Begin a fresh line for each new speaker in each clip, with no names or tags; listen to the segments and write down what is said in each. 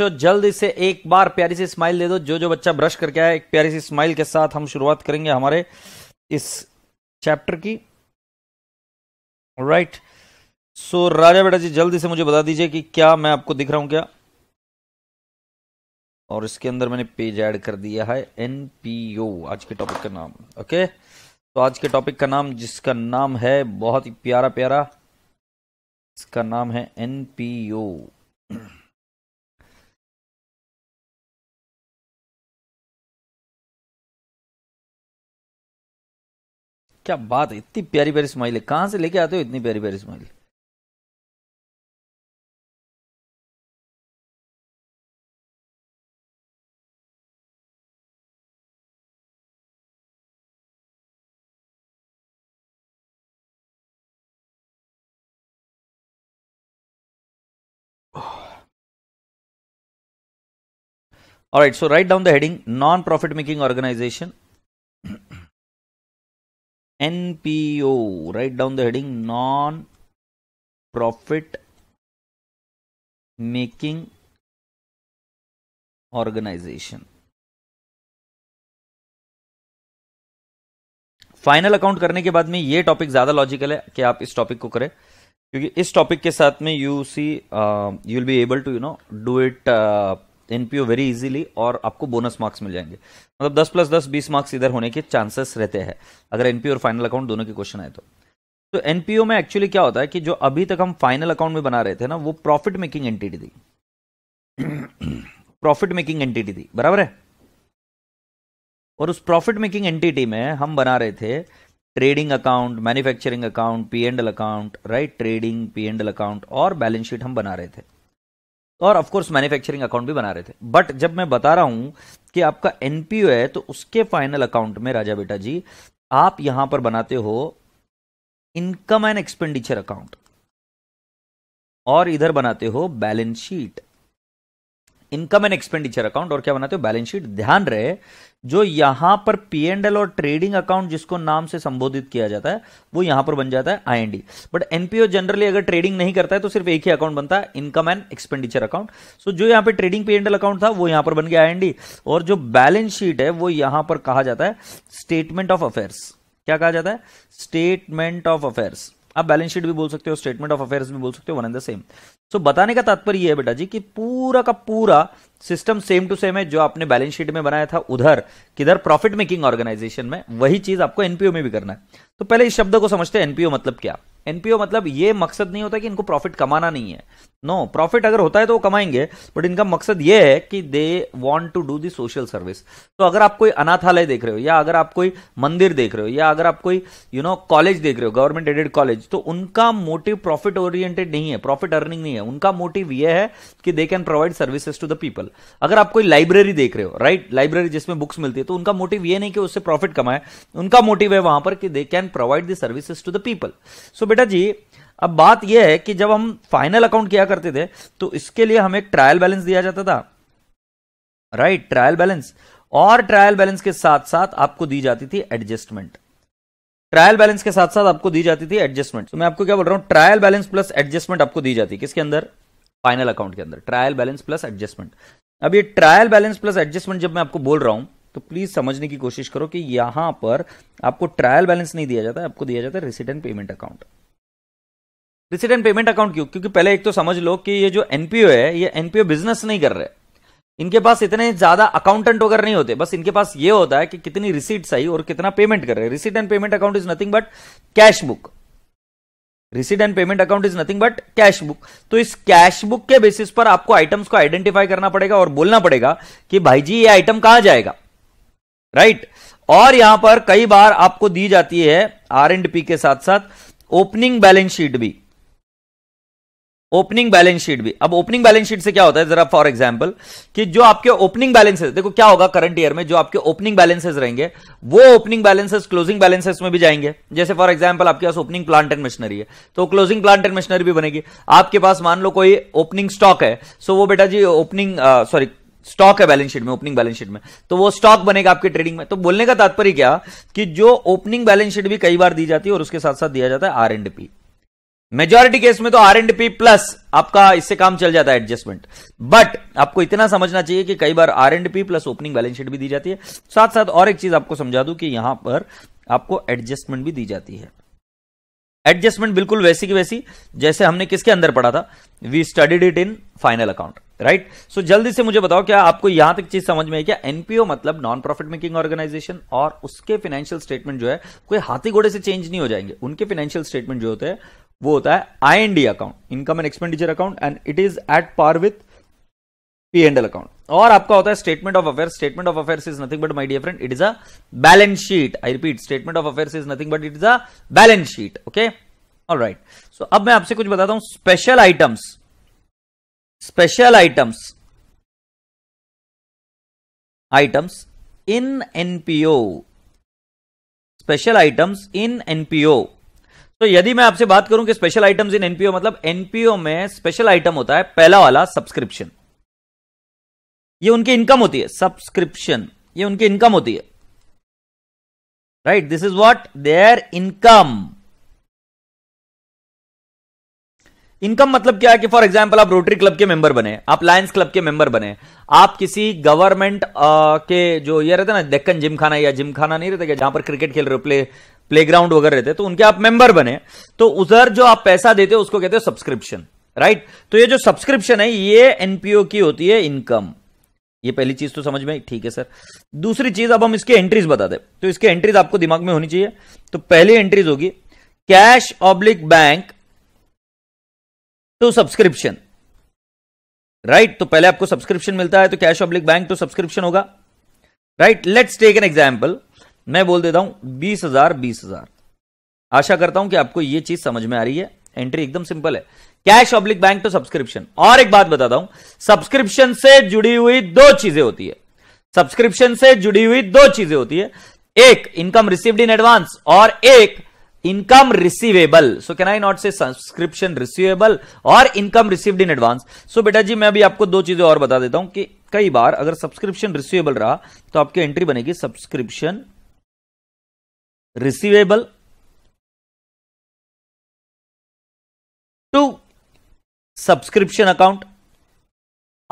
बच्चों जल्द से एक बार प्यारी सी स्माइल दे दो जो जो बच्चा ब्रश करके आया एक प्यारी सी स्माइल के साथ हम
शुरुआत करेंगे हमारे इस चैप्टर की राइट सो so, राजा बेटा जी जल्दी से मुझे बता दीजिए कि क्या मैं आपको दिख रहा हूं क्या और इसके अंदर मैंने पेज ऐड कर दिया है एनपीओ आज के टॉपिक का नाम ओके okay? तो आज के टॉपिक का नाम जिसका नाम है बहुत ही प्यारा प्यारा
इसका नाम है एनपीओ क्या बात है इतनी प्यारी प्यारी स्माइल है कहाँ से लेके आते हो इतनी प्यारी प्यारी smile All right, so write down the heading non-profit making organization NPO. Write down the heading non profit making organization. Final account करने के बाद में ये टॉपिक ज्यादा लॉजिकल है कि आप इस टॉपिक को करें
क्योंकि इस टॉपिक के साथ में you see you will be able to you know do it NPO very easily और आपको बोनस मार्क्स मिल जाएंगे मतलब दस प्लस दस बीस मार्क्स इधर होने के चांसेस रहते हैं अगर एनपीओ और फाइनल अकाउंट दोनों के क्वेश्चन आए तो तो एनपीओ में एक्चुअली क्या होता है कि जो अभी तक हम फाइनल अकाउंट में बना रहे थे ना वो प्रॉफिट मेकिंग एंटिटी थी प्रॉफिट मेकिंग एंटिटी थी बराबर है और उस प्रॉफिट मेकिंग एंटिटी में हम बना रहे थे trading account manufacturing account P and account right trading P and account और बैलेंस शीट हम बना रहे थे और ऑफकोर्स मैन्युफैक्चरिंग अकाउंट भी बना रहे थे बट जब मैं बता रहा हूं कि आपका एनपीओ है तो उसके फाइनल अकाउंट में राजा बेटा जी आप यहां पर बनाते हो इनकम एंड एक्सपेंडिचर अकाउंट और इधर बनाते हो balance sheet income and expenditure account और क्या बनाते हो बैलेंस शीट ध्यान रहे जो यहां पर पी एंड एल और ट्रेडिंग अकाउंट जिसको नाम से संबोधित किया जाता है वो यहां पर बन जाता है आईएनडी बट एनपीओ जनरली अगर ट्रेडिंग नहीं करता है तो सिर्फ एक ही अकाउंट बनता है income and expenditure account so जो यहां पे trading P and L account था वो यहां पर बन गया आईएनडी और जो बैलेंस शीट है वो यहां पर कहा जाता है स्टेटमेंट ऑफ अफेयर्स क्या कहा जाता है स्टेटमेंट ऑफ अफेयर्स आप बैलेंस शीट भी बोल सकते हो स्टेटमेंट ऑफ अफेयर्स भी बोल सकते हो one and the same so बताने का तात्पर्य यह है बेटा जी कि पूरा का पूरा सिस्टम सेम टू सेम है जो आपने बैलेंस शीट में बनाया था उधर किधर प्रॉफिट मेकिंग ऑर्गेनाइजेशन में वही चीज आपको एनपीओ में भी करना है तो पहले इस शब्द को समझते हैं एनपीओ मतलब क्या एनपीओ मतलब ये मकसद नहीं होता कि इनको प्रॉफिट कमाना नहीं है नो no, प्रॉफिट अगर होता है तो वो कमाएंगे बट इनका मकसद ये है कि they want to do the social service तो अगर आप कोई अनाथालय देख रहे हो या अगर आप कोई मंदिर देख रहे हो या अगर आप कोई यू नो कॉलेज देख रहे हो गवर्नमेंट एडेड कॉलेज तो उनका मोटिव प्रॉफिट ओरिएंटेड नहीं है प्रॉफिट अर्निंग नहीं है उनका मोटिव यह है कि they can provide services to the people अगर आप कोई लाइब्रेरी देख रहे हो राइट लाइब्रेरी जिसमें बुक्स मिलती है तो उनका मोटिव यह नहीं कि उससे प्रॉफिट कमाए उनका मोटिव है वहां पर कि they can provide the services to the people so बेटा जी अब बात यह है कि जब हम फाइनल अकाउंट किया करते थे तो इसके लिए हमें ट्रायल बैलेंस दिया जाता था राइट ट्रायल बैलेंस और ट्रायल बैलेंस के साथ साथ आपको दी जाती थी एडजस्टमेंट ट्रायल बैलेंस के साथ साथ आपको दी जाती थी एडजस्टमेंट तो मैं आपको क्या बोल रहा हूं ट्रायल बैलेंस प्लस एडजस्टमेंट आपको दी जाती है किसके अंदर फाइनल अकाउंट के अंदर ट्रायल बैलेंस प्लस एडजस्टमेंट अब ये ट्रायल बैलेंस प्लस एडजस्टमेंट जब मैं आपको बोल रहा हूं तो प्लीज समझने की कोशिश करो कि यहां पर आपको ट्रायल बैलेंस नहीं दिया जाता आपको दिया जाता है रिसिट पेमेंट अकाउंट डिसिडेंट पेमेंट अकाउंट क्यों क्योंकि पहले एक तो समझ लो कि ये जो एनपीओ है ये एनपीओ बिजनेस नहीं कर रहे इनके पास इतने ज्यादा अकाउंटेंट वगैरह नहीं होते बस इनके पास ये होता है कि कितनी रिसीट्स आई और कितना पेमेंट कर रहे हैं receipt and payment account is nothing but cash book receipt and payment account is nothing but cash book तो इस कैश बुक के बेसिस पर आपको आइटम्स को आइडेंटिफाई करना पड़ेगा और बोलना पड़ेगा कि भाई जी ये आइटम कहां जाएगा राइट right? और यहां पर कई बार आपको दी जाती है आर एंड पी के साथ साथ ओपनिंग बैलेंस शीट भी ओपनिंग बैलेंस शीट भी अब ओपनिंग बैलेंस शीट से क्या होता है जरा फॉर एग्जाम्पल कि जो आपके ओपनिंग बैलेंसेस देखो क्या होगा करंट ईयर में जो आपके ओपनिंग बैलेंसेस रहेंगे वो ओपनिंग बैलेंसेस क्लोजिंग बैलेंसेस में भी जाएंगे जैसे फॉर एग्जाम्पल आपके पास ओपनिंग प्लांट एंड मशीनरी है तो क्लोजिंग प्लांट एंड मशीनरी भी बनेगी आपके पास मान लो कोई ओपनिंग स्टॉक है सो वो बेटा जी ओपनिंग सॉरी स्टॉक है बैलेंस शीट में ओपनिंग बैलेंस शीट में तो वो स्टॉक बनेगा आपके ट्रेडिंग में तो बोलने का तात्पर्य क्या कि जो ओपनिंग बैलेंस शीट भी कई बार दी जाती है और उसके साथ साथ दिया जाता है R and P majority case में तो आर एंड पी प्लस आपका इससे काम चल जाता है एडजस्टमेंट बट आपको इतना समझना चाहिए कि कई बार R and P plus opening balance sheet भी दी जाती है साथ साथ और एक चीज आपको समझा दू कि यहां पर आपको एडजस्टमेंट भी दी जाती है एडजस्टमेंट बिल्कुल वैसी की वैसी जैसे हमने किसके अंदर पढ़ा था we studied it in final account right so जल्दी से मुझे बताओ क्या आपको यहां तक चीज समझ में आई क्या एनपीओ मतलब नॉन प्रॉफिट मेकिंग ऑर्गेनाइजेशन और उसके फाइनेंशियल स्टेटमेंट जो है कोई हाथी घोड़े से चेंज नहीं हो जाएंगे उनके फाइनेंशियल स्टेटमेंट जो होते हैं वो होता है I and D account income and expenditure account and it is at par with P and L account और आपका होता है statement of affair statement of affair is nothing but my dear friend it is a balance sheet I repeat statement of affair is nothing but it is a balance sheet okay all right so अब मैं आपसे कुछ बताता हूं special items special items items in NPO special items in NPO तो यदि मैं आपसे बात करूं कि स्पेशल आइटम्स इन एनपीओ मतलब एनपीओ में स्पेशल आइटम होता है पहला वाला सब्सक्रिप्शन ये उनकी इनकम होती है सब्सक्रिप्शन ये उनकी इनकम होती है right this is what their income income मतलब क्या है कि फॉर एग्जाम्पल आप रोटरी क्लब के मेंबर बने आप लायंस क्लब के मेंबर बने आप किसी गवर्नमेंट के जो ये रहता है ना देखन जिम खाना या जिम खाना नहीं रहता जहां पर क्रिकेट खेल रहे हो प्ले प्लेग्राउंड वगैरह रहते तो उनके आप मेंबर बने तो उधर जो आप पैसा देते हो उसको कहते हो सब्सक्रिप्शन राइट तो ये जो सब्सक्रिप्शन है ये एनपीओ की होती है इनकम ये पहली चीज तो समझ में ठीक है सर दूसरी चीज अब हम इसके एंट्रीज बता दें तो इसके एंट्रीज आपको दिमाग में होनी चाहिए तो पहली एंट्रीज होगी cash oblique bank to subscription right तो पहले आपको सब्सक्रिप्शन मिलता है तो cash oblique bank to subscription होगा right let's take an example मैं बोल देता हूं बीस हजार बीस हजार आशा करता हूं कि आपको यह चीज समझ में आ रही है एंट्री एकदम सिंपल है cash oblique bank to subscription और एक बात बताता हूं सब्सक्रिप्शन से जुड़ी हुई दो चीजें होती है सब्सक्रिप्शन से जुड़ी हुई दो चीजें होती है एक इनकम रिसीव्ड इन एडवांस और एक income receivable so can I not say subscription receivable और income received in advance so बेटा जी मैं अभी आपको दो चीजें और बता देता हूं कि कई बार अगर सब्सक्रिप्शन रिसीवेबल रहा तो आपकी एंट्री बनेगी subscription
receivable to subscription account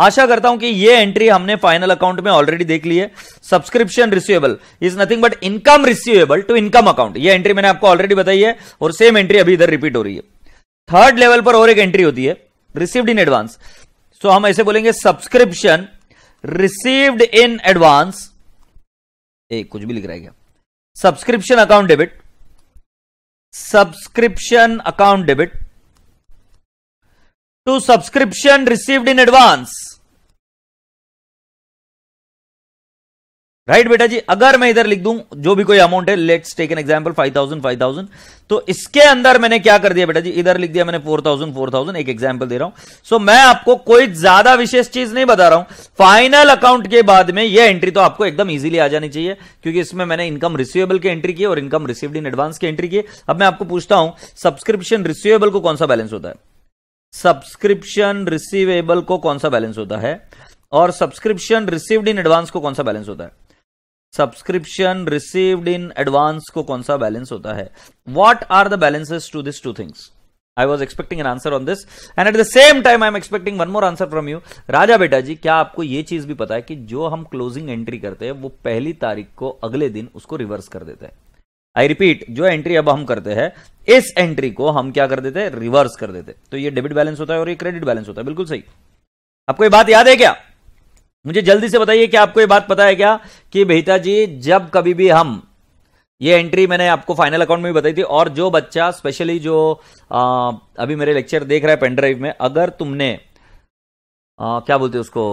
आशा करता हूं कि
ये एंट्री हमने फाइनल अकाउंट में ऑलरेडी देख ली है subscription receivable is nothing but income receivable to income account ये एंट्री मैंने आपको ऑलरेडी बताई है और सेम एंट्री अभी इधर रिपीट हो रही है थर्ड लेवल पर और एक एंट्री होती है रिसीव्ड इन एडवांस सो हम ऐसे बोलेंगे सब्सक्रिप्शन रिसीव्ड इन एडवांस ए कुछ भी लिख रहा है क्या subscription account debit subscription account debit
to subscription received in advance right बेटा जी अगर मैं इधर लिख दूं जो भी
कोई अमाउंट है लेट्स टेक एन एग्जांपल 5000 5000 तो इसके अंदर मैंने क्या कर दिया बेटा जी इधर लिख दिया मैंने 4000 4000 एक एग्जांपल दे रहा हूं सो so, मैं आपको कोई ज्यादा विशेष चीज नहीं बता रहा हूं फाइनल अकाउंट के बाद में यह एंट्री तो आपको एकदम इजिली आ जानी चाहिए क्योंकि इसमें मैंने इनकम रिसिवेबल की एंट्री की और इनकम रिसीव्ड इन एडवांस की एंट्री की अब मैं आपको पूछता हूं सब्सक्रिप्शन रिसिवेबल को कौन सा बैलेंस होता है सब्सक्रिप्शन रिसिवेबल को कौन सा बैलेंस होता है और सब्सक्रिप्शन रिसीव्ड इन एडवांस को कौन सा बैलेंस होता है सब्सक्रिप्शन रिसीव्ड इन एडवांस को कौन सा बैलेंस होता है what are the balances to this two things I was expecting an answer on this and at the same time I am expecting one more answer from you राजा बेटा जी क्या आपको यह चीज भी पता है कि जो हम क्लोजिंग एंट्री करते हैं वो पहली तारीख को अगले दिन उसको रिवर्स कर देते हैं आई रिपीट जो एंट्री अब हम करते हैं इस एंट्री को हम क्या कर देते हैं रिवर्स कर देते हैं तो ये डेबिट बैलेंस होता है और ये क्रेडिट बैलेंस होता है बिल्कुल सही आपको ये बात याद है क्या मुझे जल्दी से बताइए कि आपको ये बात पता है क्या कि बेहता जी जब कभी भी हम ये एंट्री मैंने आपको फाइनल अकाउंट में भी बताई थी और जो बच्चा स्पेशली जो आ, अभी मेरे लेक्चर देख रहा है पेनड्राइव में अगर तुमने आ, क्या बोलते उसको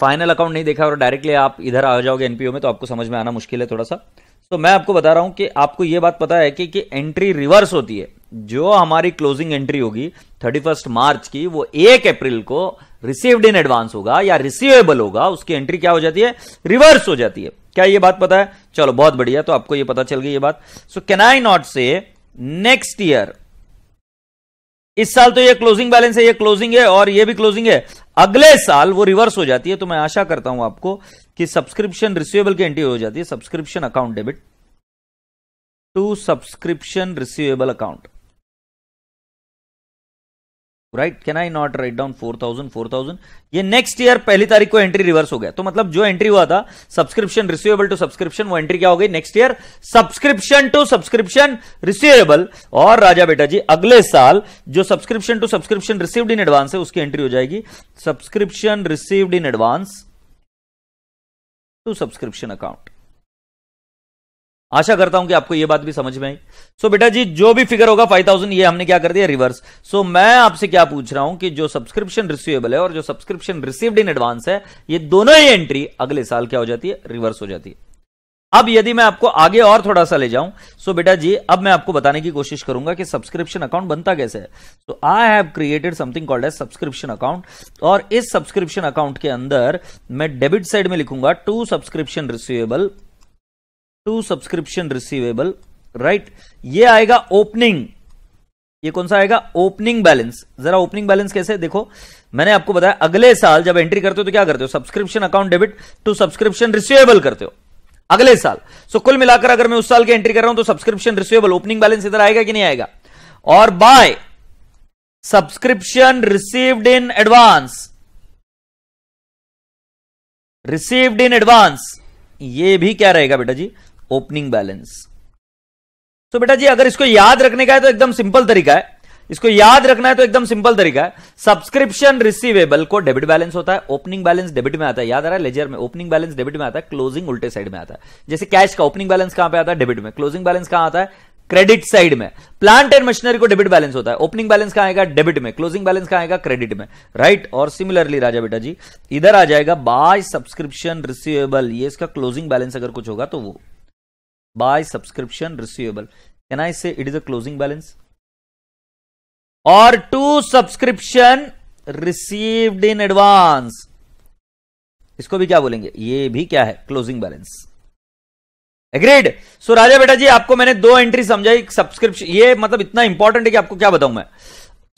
फाइनल अकाउंट नहीं देखा और डायरेक्टली आप इधर आ जाओगे एनपीओ में तो आपको समझ में आना मुश्किल है थोड़ा सा तो मैं आपको बता रहा हूं कि आपको यह बात पता है कि, कि एंट्री रिवर्स होती है जो हमारी क्लोजिंग एंट्री होगी थर्टी मार्च की वो एक अप्रैल को रिसीव्ड इन एडवांस होगा या रिसीवेबल होगा उसकी एंट्री क्या हो जाती है रिवर्स हो जाती है क्या ये बात पता है चलो बहुत बढ़िया तो आपको ये पता चल गई ये बात so can I not say next year इस साल तो ये क्लोजिंग बैलेंस है ये क्लोजिंग है और ये भी क्लोजिंग है अगले साल वो रिवर्स हो जाती है तो मैं आशा करता हूं आपको कि सब्सक्रिप्शन रिसीवेबल की एंट्री हो जाती है subscription account debit to subscription receivable account right can I not write down four thousand four thousand ये नेक्स्ट ईयर पहली तारीख को एंट्री रिवर्स हो गया तो मतलब जो एंट्री हुआ था सब्सक्रिप्शन रिसीवेबल टू सब्सक्रिप्शन वो एंट्री क्या हो गई next year subscription to subscription receivable और राजा बेटा जी अगले साल जो subscription to subscription received in advance है उसकी एंट्री हो जाएगी subscription received in advance to subscription account आशा करता हूं कि आपको यह बात भी समझ में आई सो so, बेटा जी जो भी फिगर होगा 5000 ये हमने क्या कर दिया रिवर्स सो so, मैं आपसे क्या पूछ रहा हूं कि जो सब्सक्रिप्शन रिसीवेबल है और जो सब्सक्रिप्शन रिसीव्ड इन एडवांस है ये दोनों ही एंट्री अगले साल क्या हो जाती है रिवर्स हो जाती है अब यदि मैं आपको आगे और थोड़ा सा ले जाऊं सो so बेटा जी अब मैं आपको बताने की कोशिश करूंगा कि सब्सक्रिप्शन अकाउंट बनता कैसे है so I have created something called as subscription account और इस सब्सक्रिप्शन अकाउंट के अंदर मैं डेबिट साइड में लिखूंगा to subscription receivable to subscription receivable right ये आएगा ओपनिंग ये कौन सा आएगा ओपनिंग बैलेंस जरा ओपनिंग बैलेंस कैसे देखो मैंने आपको बताया अगले साल जब एंट्री करते हो तो क्या करते हो subscription account debit to subscription receivable करते हो अगले साल सो so, कुल मिलाकर अगर मैं उस साल की एंट्री कर रहा हूं तो सब्सक्रिप्शन रिसीवेबल ओपनिंग बैलेंस इधर आएगा कि नहीं आएगा और by subscription received in advance received in advance ये भी क्या रहेगा बेटा जी ओपनिंग बैलेंस तो बेटा जी अगर इसको याद रखने का है तो एकदम सिंपल तरीका है इसको याद रखना है तो एकदम सिंपल तरीका है सब्सक्रिप्शन रिसीवेबल को डेबिट बैलेंस होता है ओपनिंग बैलेंस डेबिट में आता है याद आ रहा है लेजर में ओपनिंग बैलेंस डेबिट में आता है क्लोजिंग उल्टे साइड में आता है जैसे कैश का ओपनिंग बैलेंस कहां पे आता है डेबिट में क्लोजिंग बैलेंस कहां आता है क्रेडिट साइड में प्लांट एंड मशीनरी को डेबिट बैलेंस होता है ओपनिंग बैलेंस कहां आएगा डेबिट में क्लोजिंग बैलेंस कहां आएगा क्रेडिट में राइट right? और सिमिलरली राजा बेटा जी इधर आ जाएगा बाय सब्सक्रिप्शन रिसीवेबल ये इसका क्लोजिंग बैलेंस अगर कुछ होगा तो वो by subscription receivable can I say it is a closing balance और to subscription received in advance इसको भी क्या बोलेंगे ये भी क्या है क्लोजिंग बैलेंस एग्रीड सो राजा बेटा जी आपको मैंने दो एंट्री समझाई सब्सक्रिप्शन ये मतलब इतना इंपॉर्टेंट है कि आपको क्या बताऊं मैं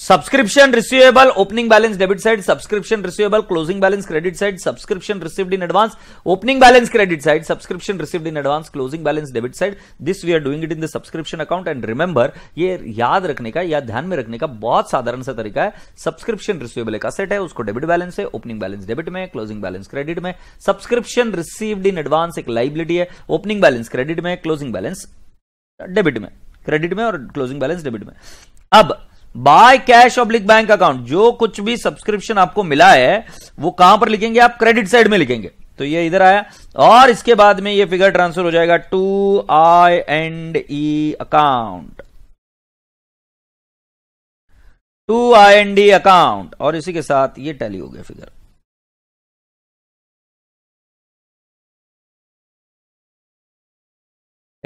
subscription receivable opening balance debit side subscription receivable closing balance credit side subscription received in advance opening balance credit side subscription received in advance closing balance debit side this we are doing it in the subscription account and remember ये याद रखने का या ध्यान में रखने का बहुत साधारण सा तरीका है सब्सक्रिप्शन रिसीवेबल एक असेट है उसको डेबिट बैलेंस है ओपनिंग बैलेंस डेबिट में क्लोजिंग बैलेंस क्रेडिट में सब्सक्रिप्शन रिसीव्ड इन एडवांस एक लाइबिलिटी है ओपनिंग बैलेंस क्रेडिट में क्लोजिंग बैलेंस डेबिट में क्रेडिट में और क्लोजिंग बैलेंस डेबिट में अब by cash oblique bank account जो कुछ भी सब्सक्रिप्शन आपको मिला है वो कहां पर लिखेंगे आप क्रेडिट साइड में लिखेंगे तो ये इधर आया और इसके बाद में ये फिगर ट्रांसफर हो जाएगा to I and E account
to I and E account और इसी के साथ ये टैली हो गया फिगर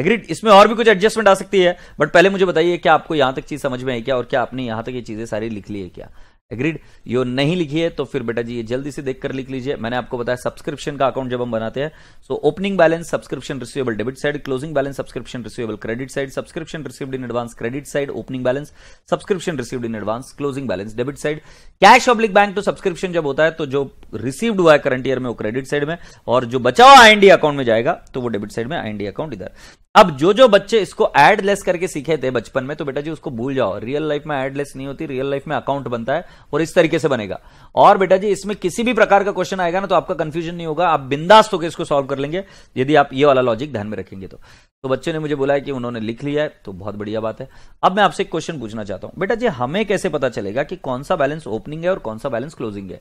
एग्रीड इसमें और भी कुछ एडजस्टमेंट आ सकती है बट पहले मुझे बताइए क्या आपको यहां तक चीज समझ में आई क्या और क्या आपने यहां तक ये चीजें
सारी लिख ली है क्या एग्रीड यो नहीं लिखी है तो फिर बेटा जी ये जल्दी से देखकर लिख लीजिए मैंने आपको बताया सब्सक्रिप्शन का अकाउंट जब हम बनाते हैं so opening balance subscription receivable debit side closing balance subscription receivable credit side subscription received in advance credit side opening balance subscription received in advance closing balance debit side cash oblique bank to subscription जब होता है तो जो received हुआ है current year में वो credit side में और जो बचा हुआ आईएनडी अकाउंट में जाएगा तो वो डेबिट साइड में आईएनडी अकाउंट इधर अब जो जो बच्चे इसको एडलेस करके सीखे थे बचपन में तो बेटा जी उसको भूल जाओ रियल लाइफ में एडलेस नहीं होती रियल लाइफ में अकाउंट बनता है और इस तरीके से बनेगा और बेटा जी इसमें किसी भी प्रकार का क्वेश्चन आएगा ना तो आपका कंफ्यूजन नहीं होगा आप बिंदास्त होकर इसको सॉल्व कर लेंगे यदि आप ये वाला लॉजिक ध्यान में रखेंगे तो तो बच्चे ने मुझे बोला कि उन्होंने लिख लिया है तो बहुत बढ़िया बात है अब मैं आपसे एक क्वेश्चन पूछना चाहता हूं बेटा जी हमें कैसे पता चलेगा कि कौन सा बैलेंस ओपनिंग है और कौन सा बैलेंस क्लोजिंग है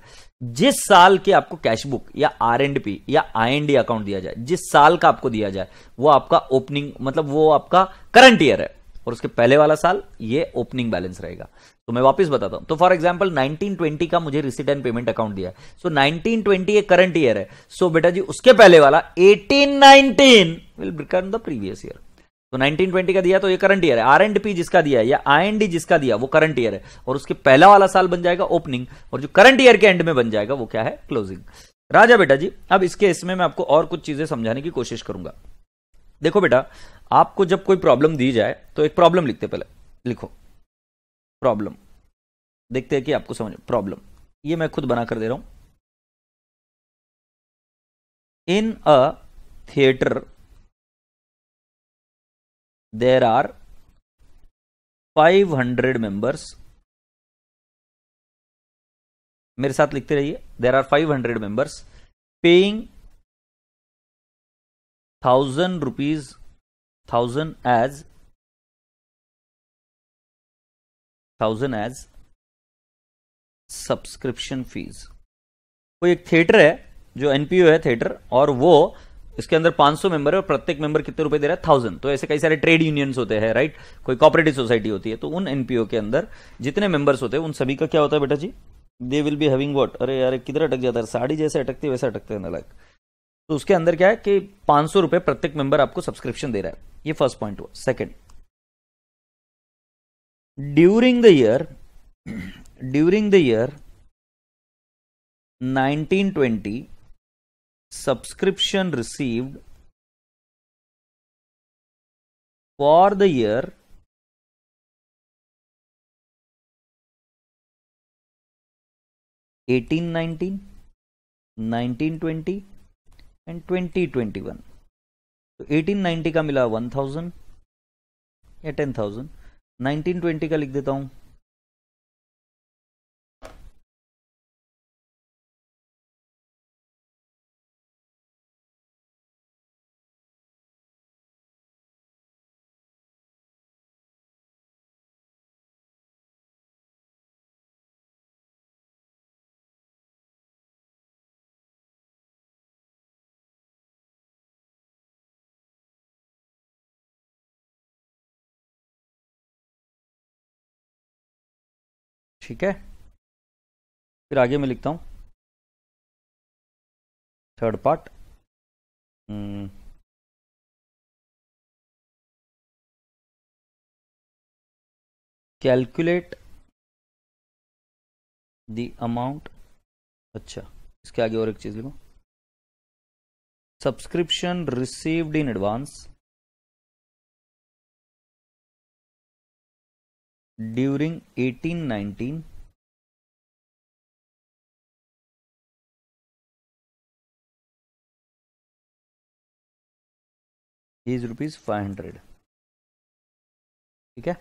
जिस साल के आपको कैश बुक या आर एंड पी या आई एंड अकाउंट दिया जाए जिस साल का आपको दिया जाए वो आपका ओपनिंग मतलब वो आपका करंट ईयर है और उसके पहले वाला साल ये ओपनिंग बैलेंस रहेगा तो मैं वापस बताता हूं तो फॉर एग्जाम्पल 1920 का मुझे रिसीट एंड पेमेंट अकाउंट दिया सो so, 1920 एक करंट ईयर है सो so, बेटा जी उसके पहले वाला 1819 will become the previous year तो 1920 का दिया तो ये करंट ईयर है आर एंड पी जिसका दिया है या आई एंड डी जिसका दिया वो करंट ईयर है और उसके पहला वाला साल बन जाएगा ओपनिंग और जो करंट ईयर के एंड में बन जाएगा वो क्या है क्लोजिंग राजा बेटा जी अब इसके इसमें मैं आपको और कुछ चीजें समझाने की कोशिश करूंगा देखो बेटा आपको जब कोई प्रॉब्लम दी जाए तो एक प्रॉब्लम लिखते पहले लिखो प्रॉब्लम
देखते हैं कि आपको समझ प्रॉब्लम ये मैं खुद बना कर दे रहा हूं in a theatre there are 500 members मेरे साथ लिखते रहिए there are 500 members paying thousand rupees thousand each thousand each subscription fees वो एक थिएटर है
जो एनपीओ है थिएटर और वो इसके अंदर 500 मेंबर है और प्रत्येक मेंबर कितने रुपए दे रहा है थाउजेंड तो ऐसे कई सारे ट्रेड यूनियंस होते हैं राइट कोई कॉपरेटिव सोसाइटी होती है तो उन एनपीओ के अंदर जितने मेंबर्स होते हैं उन सभी का क्या होता है बेटा जी they will be having what अरे यार किधर अटक जाता है साड़ी जैसे अटकती है वैसे अटकते हैं अलग तो उसके अंदर क्या है कि पांच सौ रुपए प्रत्येक मेंबर आपको सब्सक्रिप्शन दे रहा है ये फर्स्ट पॉइंट हुआ second during the year
during the year 1920 subscription received for the year eighteen nineteen
twenty and twenty twenty one eighteen का मिला वन थाउजेंड
या टेन थाउजेंड 1920 का लिख देता हूँ ठीक है फिर आगे मैं लिखता हूँ third part calculate the amount अच्छा इसके आगे और एक चीज़ लिखो subscription received in advance During 1819 nineteen. Is rupees five hundred ठीक है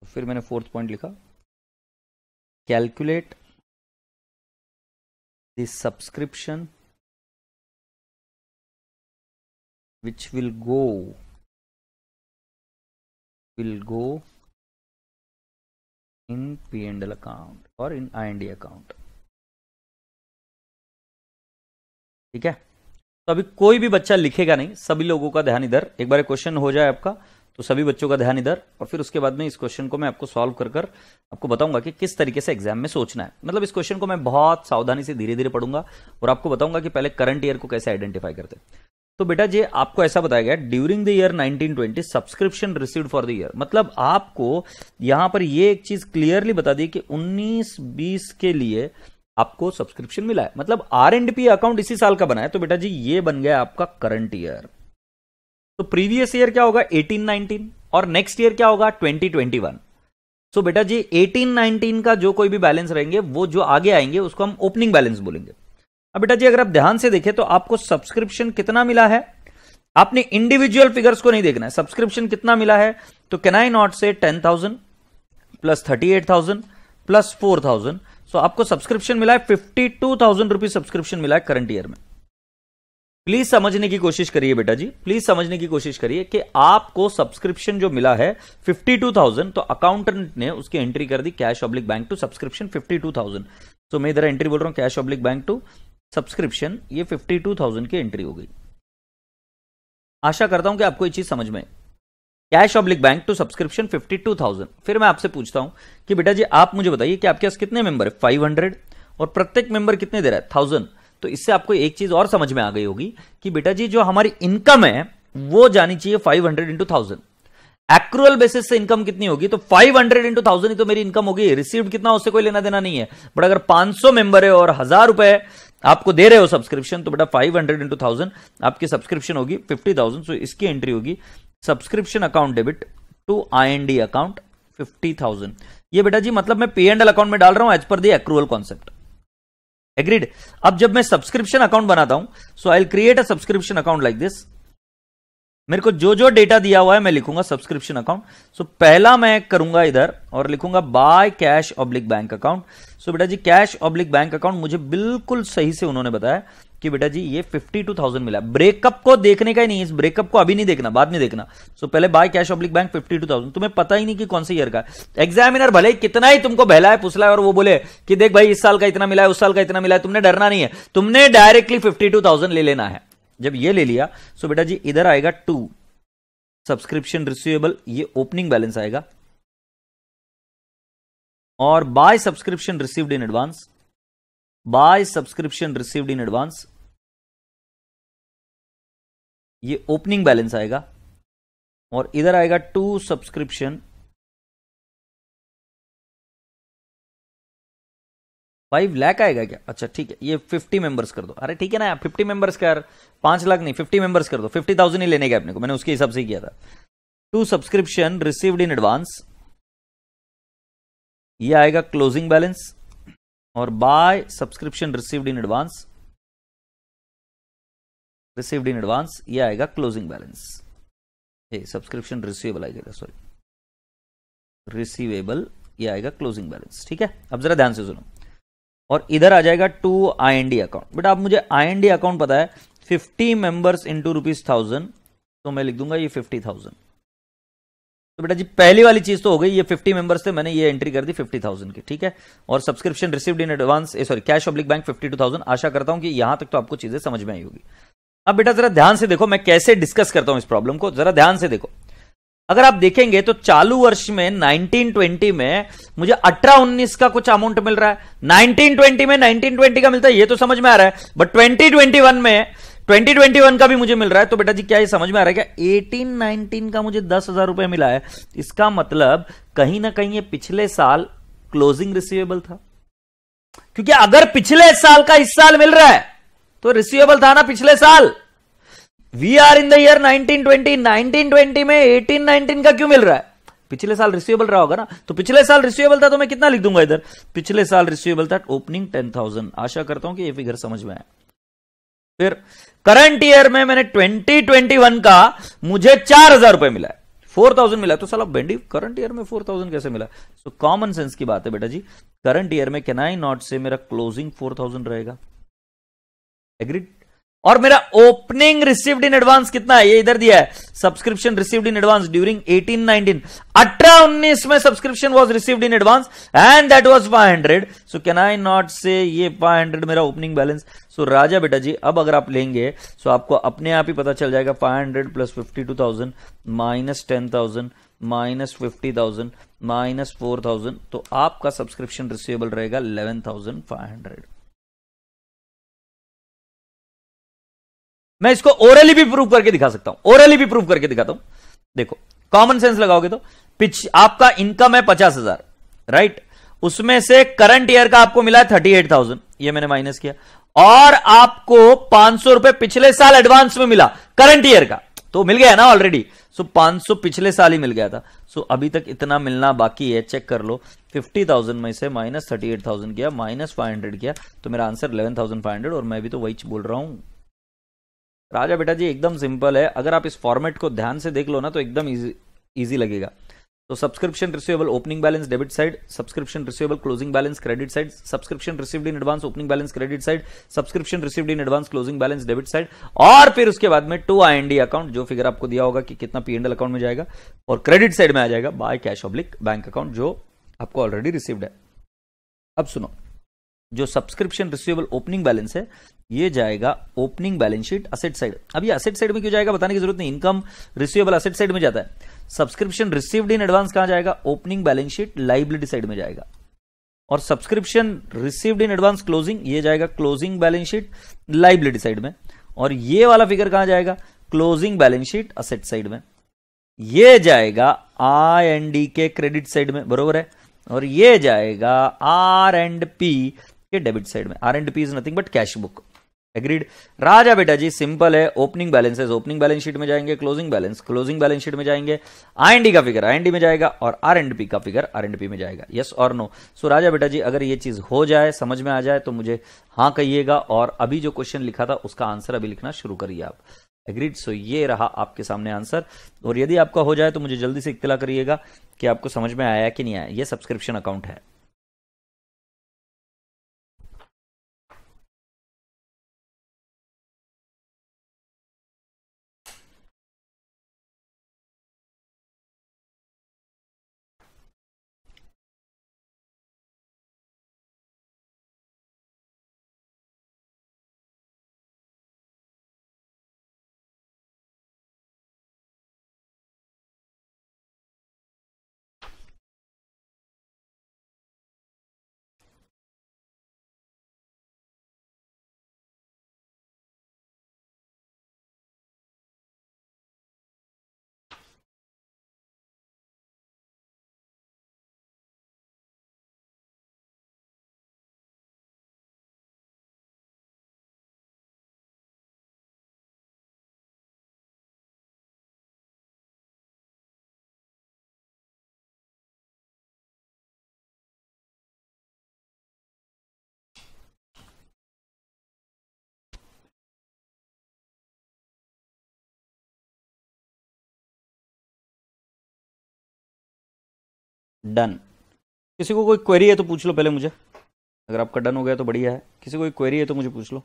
तो फिर मैंने फोर्थ पॉइंट लिखा calculate the subscription which will go will go in P&L account or in I&D account
ठीक है तो अभी कोई भी बच्चा लिखेगा नहीं सभी लोगों का ध्यान इधर एक बार क्वेश्चन हो जाए आपका तो सभी बच्चों का ध्यान इधर और फिर उसके बाद में इस क्वेश्चन को मैं आपको सॉल्व कर कर आपको बताऊंगा कि किस तरीके से एग्जाम में सोचना है मतलब इस क्वेश्चन को मैं बहुत सावधानी से धीरे धीरे पढ़ूंगा और आपको बताऊंगा कि पहले करंट ईयर को कैसे आइडेंटिफाई करते हैं तो बेटा जी आपको ऐसा बताया गया during the year 1920 subscription receive for the year मतलब आपको यहां पर ये एक चीज क्लियरली बता दी कि 19-20 के लिए आपको सब्सक्रिप्शन मिला है मतलब आर एंड पी अकाउंट इसी साल का बना है तो बेटा जी ये बन गया आपका करंट ईयर तो प्रीवियस ईयर क्या होगा 18-19 और नेक्स्ट ईयर क्या होगा 2021 सो so बेटा जी 18-19 का जो कोई भी बैलेंस रहेंगे वो जो आगे आएंगे उसको हम ओपनिंग बैलेंस बोलेंगे अब बेटा जी अगर आप ध्यान से देखें तो आपको सब्सक्रिप्शन कितना मिला है आपने इंडिविजुअल फिगर्स को नहीं देखना है सब्सक्रिप्शन कितना मिला है तो can I not say ten thousand plus thirty eight thousand plus four thousand so आपको सब्सक्रिप्शन मिला है fifty two thousand rupees subscription मिला है करंट ईयर में प्लीज समझने की कोशिश करिए बेटा जी प्लीज समझने की कोशिश करिए कि आपको सब्सक्रिप्शन जो मिला है फिफ्टी टू थाउजेंड तो अकाउंटेंट ने उसकी एंट्री कर दी cash oblique bank to subscription fifty two thousand so मैं इधर एंट्री बोल रहा हूं cash oblique bank to subscription ये 52,000 की एंट्री हो गई आशा करता हूं कि आपको ये चीज समझ में cash oblique bank to subscription 52,000 फिर मैं आपसे पूछता हूं कि बेटा जी आप मुझे बताइए कि आपके पास कितने मेंबर है 500 और प्रत्येक मेंबर कितने दे रहा है थाउजेंड तो इससे आपको एक चीज और समझ में आ गई होगी कि बेटा जी जो हमारी इनकम है वो जानी चाहिए five hundred into thousand accrual basis से इनकम कितनी होगी तो 500 हंड्रेड इंटू थाउजेंड तो मेरी इनकम होगी रिसीव कितना उससे कोई लेना देना नहीं है बट अगर 500 मेंबर है और हजार रुपए आपको दे रहे हो सब्सक्रिप्शन तो बेटा फाइव हंड्रेड इंटू थाउजेंड आपकी सब्सक्रिप्शन होगी फिफ्टी थाउजेंड सो इसकी एंट्री होगी subscription account debit to I N D account fifty thousand ये बेटा जी मतलब मैं पी एंड एल अकाउंट में डाल रहा हूं एज पर दी अक्रूवल कॉन्सेप्ट एग्रीड अब जब मैं सब्सक्रिप्शन अकाउंट बनाता हूं so I create a subscription account like this मेरे को जो जो डेटा दिया हुआ है मैं लिखूंगा सब्सक्रिप्शन अकाउंट सो पहला मैं करूंगा इधर और लिखूंगा by cash oblique bank account so तो बेटा जी कैश ऑब्लिक बैंक अकाउंट मुझे बिल्कुल सही से उन्होंने बताया कि बेटा जी ये फिफ्टी टू थाउजेंड मिला ब्रेकअप को देखने का ही नहीं इस ब्रेकअप को अभी नहीं देखना बाद में देखना सो so, पहले by cash oblique bank fifty two thousand तुम्हें पता ही नहीं कि कौन से ईयर का एग्जामिनर भले ही कितना ही तुमको बहलाए पुसलाए और वो बोले कि देख भाई इस साल का इतना मिला है उस साल का इतना मिला है तुमने डरना नहीं है तुमने डायरेक्टली फिफ्टी टू थाउजेंड ले लेना है जब ये ले लिया सो so बेटा जी इधर आएगा टू सब्सक्रिप्शन रिसीवेबल ये ओपनिंग बैलेंस आएगा और by subscription received in advance by subscription received in
advance ये ओपनिंग बैलेंस आएगा और इधर आएगा टू सब्सक्रिप्शन फाइव लैक आएगा क्या अच्छा ठीक है ये फिफ्टी मेंबर्स कर दो
अरे ठीक है ना फिफ्टी मेंबर्स कर पांच लाख नहीं फिफ्टी मेंबर्स कर दो फिफ्टी थाउजेंड ही लेने के अपने को मैंने उसके हिसाब से किया था to subscription received in advance ये आएगा क्लोजिंग बैलेंस और by subscription received in advance received in advance ये आएगा क्लोजिंग बैलेंस ये सब्सक्रिप्शन रिसीवेबल आएगा सॉरी रिसीवेबल ये आएगा क्लोजिंग बैलेंस ठीक है अब जरा ध्यान से सुनो और इधर आ जाएगा टू एनडी अकाउंट बट आप मुझे एनडी अकाउंट पता है fifty members into rupees thousand तो मैं लिख दूंगा ये फिफ्टी थाउजेंड तो बेटा जी पहली वाली चीज तो हो गई ये 50 मेंबर्स थे मैंने ये एंट्री कर दी 50,000 की ठीक है और subscription received in advance sorry cash public bank 52,000 आशा करता हूं कि यहां तक तो आपको चीजें समझ में आई होगी अब बेटा जरा ध्यान से देखो मैं कैसे डिस्कस करता हूं इस प्रॉब्लम को जरा ध्यान से देखो अगर आप देखेंगे तो चालू वर्ष में 1920 में मुझे अठारह उन्नीस का कुछ अमाउंट मिल रहा है 1920 में 1920 का मिलता है ये तो समझ में आ रहा है बट 2021 में 2021 का भी मुझे मिल रहा है तो बेटा जी क्या ये समझ में आ रहा है क्या
18
19 का मुझे दस हजार रुपया मिला है इसका मतलब कहीं ना कहीं ये पिछले साल क्लोजिंग रिसीवेबल था क्योंकि अगर पिछले साल का इस साल मिल रहा है तो रिसीवेबल था ना पिछले साल we are in the year 1920 1920 में 1819 का क्यों मिल रहा है पिछले साल रिसीवेबल रहा होगा ना तो पिछले साल रिसीवेबल था तो मैं कितना लिख दूंगा इधर पिछले साल रिसीवेबल था ओपनिंग टेन थाउजेंड आशा करता हूं कि ये फिगर समझ में आया फिर करंट ईयर में मैंने 2021 का मुझे चार हजार रुपए मिला है फोर थाउजेंड मिला है तो साला बेंडी करंट ईयर में फोर थाउजेंड कैसे मिला सो कॉमन सेंस की बात है बेटा जी करंट ईयर में कैन आई नॉट से मेरा क्लोजिंग फोर थाउजेंड रहेगा एग्रीड और मेरा ओपनिंग रिसीव्ड इन एडवांस कितना है ये इधर दिया है subscription received in advance during 18 19 में subscription was received in advance and that was 500 so can I not say ये 500 मेरा ओपनिंग बैलेंस सो राजा बेटा जी अब अगर आप लेंगे सो आपको अपने आप ही पता चल जाएगा 500 hundred plus fifty two thousand minus ten thousand minus fifty thousand minus four thousand तो आपका सब्सक्रिप्शन रिसीवेबल रहेगा इलेवन थाउजेंड फाइव हंड्रेड मैं इसको ओरली भी प्रूव करके दिखा सकता हूं ओरली भी प्रूव करके दिखाता हूं देखो कॉमन सेंस लगाओगे तो पिच आपका इनकम है पचास हजार राइट उसमें से करंट ईयर का आपको मिला है थर्टी एट थाउजेंड ये मैंने माइनस किया और आपको पांच सौ रुपए पिछले साल एडवांस में मिला करंट ईयर का तो मिल गया ना ऑलरेडी सो पांच सौ पिछले साल ही मिल गया था सो अभी तक इतना मिलना बाकी है चेक कर लो फिफ्टी थाउजेंड में से माइनस थर्टी एट थाउजेंड किया माइनस फाइव हंड्रेड किया तो मेरा answer eleven thousand five hundred और मैं भी तो वही बोल रहा हूं राजा बेटा जी एकदम सिंपल है अगर आप इस फॉर्मेट को ध्यान से देख लो ना तो एकदम इजी, इजी लगेगा तो subscription receivable opening balance debit side subscription receivable closing balance credit side subscription received in advance opening balance credit side subscription received in advance closing balance debit side और फिर उसके बाद में टू आई अकाउंट जो figure आपको दिया होगा कि कितना पी अकाउंट में जाएगा और क्रेडिट साइड में आ जाएगा by cash oblique bank account जो आपको ऑलरेडी रिसीव्ड है अब सुनो जो सब्सक्रिप्शन रिसीवेबल ओपनिंग बैलेंस है ये जाएगा opening balance sheet asset side अब ये असेट साइड में क्यों जाएगा बताने की जरूरत नहीं इनकम रिसीवेबल असेट साइड में जाता है सब्सक्रिप्शन रिसीव्ड इन एडवांस कहां जाएगा opening balance sheet liability side में जाएगा और subscription received in advance closing ये जाएगा closing balance sheet liability side में और ये वाला फिगर कहां जाएगा closing balance sheet asset side में ये जाएगा आई एंड डी के क्रेडिट साइड में बरोबर है और ये जाएगा आर एंड पी ये डेबिट साइड में R and P is nothing but cash book agreed राजा बेटा जी सिंपल है opening balances opening balance sheet में जाएंगे closing balance closing balance sheet में जाएंगे आईएनडी का फिगर आईएनडी में जाएगा और आर एंड पी का फिगर आर एंड पी में जाएगा यस और नो सो राजा बेटा जी अगर ये चीज हो जाए समझ में आ जाए तो मुझे हाँ कहिएगा और अभी जो क्वेश्चन लिखा था उसका आंसर अभी लिखना शुरू करिए आप एग्रीड सो ये रहा आपके सामने आंसर और
यदि आपका हो जाए तो मुझे जल्दी से इतला करिएगा कि आपको समझ में आया कि नहीं आया ये सब्सक्रिप्शन अकाउंट है डन किसी को कोई
क्वेरी है तो पूछ लो पहले मुझे अगर आपका डन हो गया तो बढ़िया है किसी को कोई क्वेरी है तो मुझे पूछ लो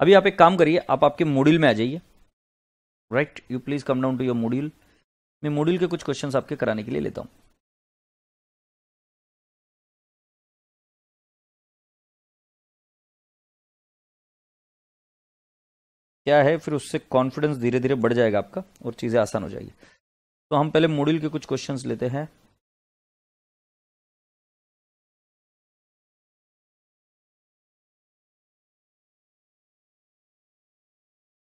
अभी आप एक काम करिए आप आपके मॉड्यूल में आ जाइए
right you please come down to your module मैं मॉड्यूल के कुछ क्वेश्चंस आपके कराने के लिए लेता हूँ क्या है फिर उससे कॉन्फिडेंस धीरे धीरे बढ़ जाएगा आपका और चीज़ें आसान हो जाएगी तो हम पहले मॉड्यूल के कुछ क्वेश्चंस लेते हैं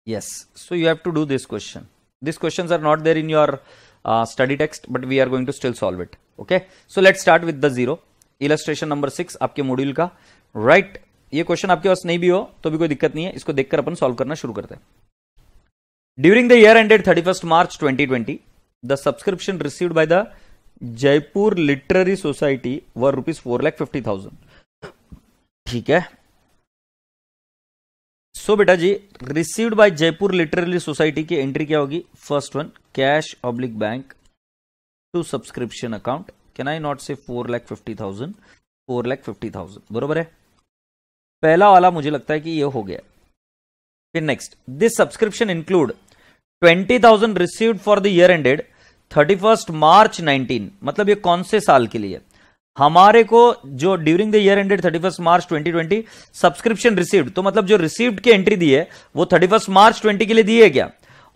yes so you have to do this
question this question are not there in your study text but we are going to still solve it okay so let start with the zero illustration number six आपके module का right right. ये question आपके पास नहीं भी हो तो भी कोई दिक्कत नहीं है इसको देखकर अपन सॉल्व करना शुरू करते हैं during the year ended thirty first March twenty twenty the subscription received by the Jaipur Literary society व rupees four lakh fifty thousand ठीक है सो so, बेटा जी received by Jaipur literary society की एंट्री क्या होगी first one cash oblique bank to subscription account can I not say four lakh fifty thousand four lakh fifty thousand बरोबर है पहला वाला मुझे लगता है कि ये हो गया फिर next this subscription include twenty thousand receive for the year ended thirty first March nineteen मतलब ये कौन से साल के लिए हमारे को जो during the year ended thirty first March twenty twenty subscription received तो मतलब जो रिसीव्ड की एंट्री दी है वो थर्टी फर्स्ट मार्च ट्वेंटी के लिए दिए क्या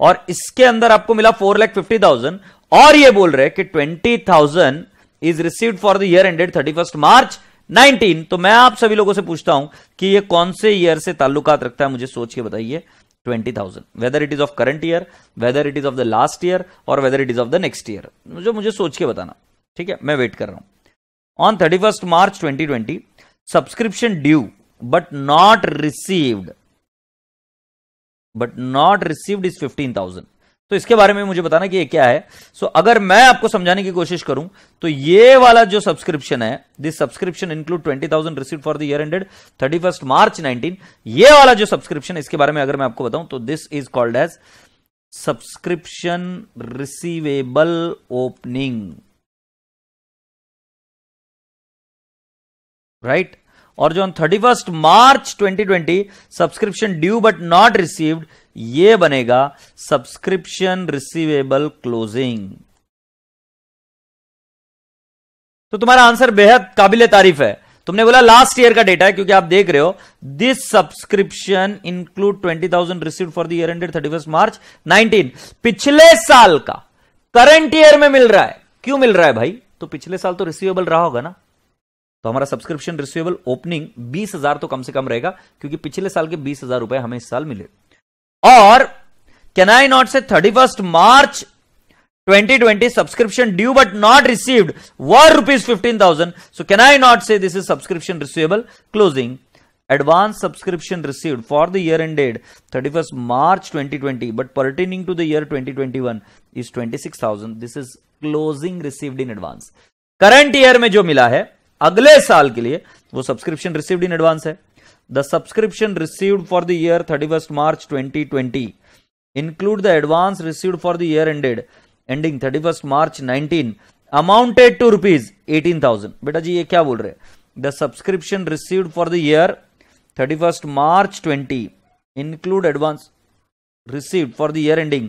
और इसके अंदर आपको मिला फोर लैख फिफ्टी थाउजेंड और ये बोल रहे कि twenty thousand is received for the year ended thirty first March 19 तो मैं आप सभी लोगों से पूछता हूं कि ये कौन से ईयर से ताल्लुकात रखता है मुझे सोच के बताइए twenty thousand whether it is of current year whether it is of the last year और whether it is of the next year जो मुझे सोच के बताना ठीक है मैं वेट कर रहा हूं on thirty first March twenty twenty subscription due but not received but not received is fifteen thousand तो इसके बारे में मुझे बताना कि ये क्या है सो so, अगर मैं आपको समझाने की कोशिश करूं तो ये वाला जो सब्सक्रिप्शन है this subscription include twenty thousand receive for the year ended thirty first March nineteen ये वाला जो सब्सक्रिप्शन इसके बारे में अगर मैं आपको बताऊं तो this is called as subscription receivable opening right और जो on thirty first March twenty twenty subscription due but not received ये बनेगा सब्सक्रिप्शन रिसीवेबल क्लोजिंग तो तुम्हारा आंसर बेहद काबिल तारीफ है तुमने बोला लास्ट ईयर का डेटा है क्योंकि आप देख रहे हो this subscription include twenty thousand receive for the year ended thirty first March nineteen पिछले साल का करंट ईयर में मिल रहा है क्यों मिल रहा है भाई तो पिछले साल तो रिसीवेबल रहा होगा ना तो हमारा सब्सक्रिप्शन रिसीवेबल ओपनिंग बीस हजार तो कम से कम रहेगा क्योंकि पिछले साल के बीस हजार रुपए हमें इस साल मिले और can I not say thirty first March twenty twenty subscription due but not receive one rupees fifteen thousand so can I not say this is subscription receivable closing advance subscription receive for the year ended thirty first March twenty twenty but pertaining to the year twenty twenty one is twenty six thousand this is closing received in advance current year में जो मिला है अगले साल के लिए वो subscription receive in advance है The subscription received for the year 31st March 2020 include the advance received for the year ended ending 31st March 19 amounted to rupees 18,000. बेटा ji, ye kya bol rahe? The subscription received for the year 31st March 20 include advance received for the year ending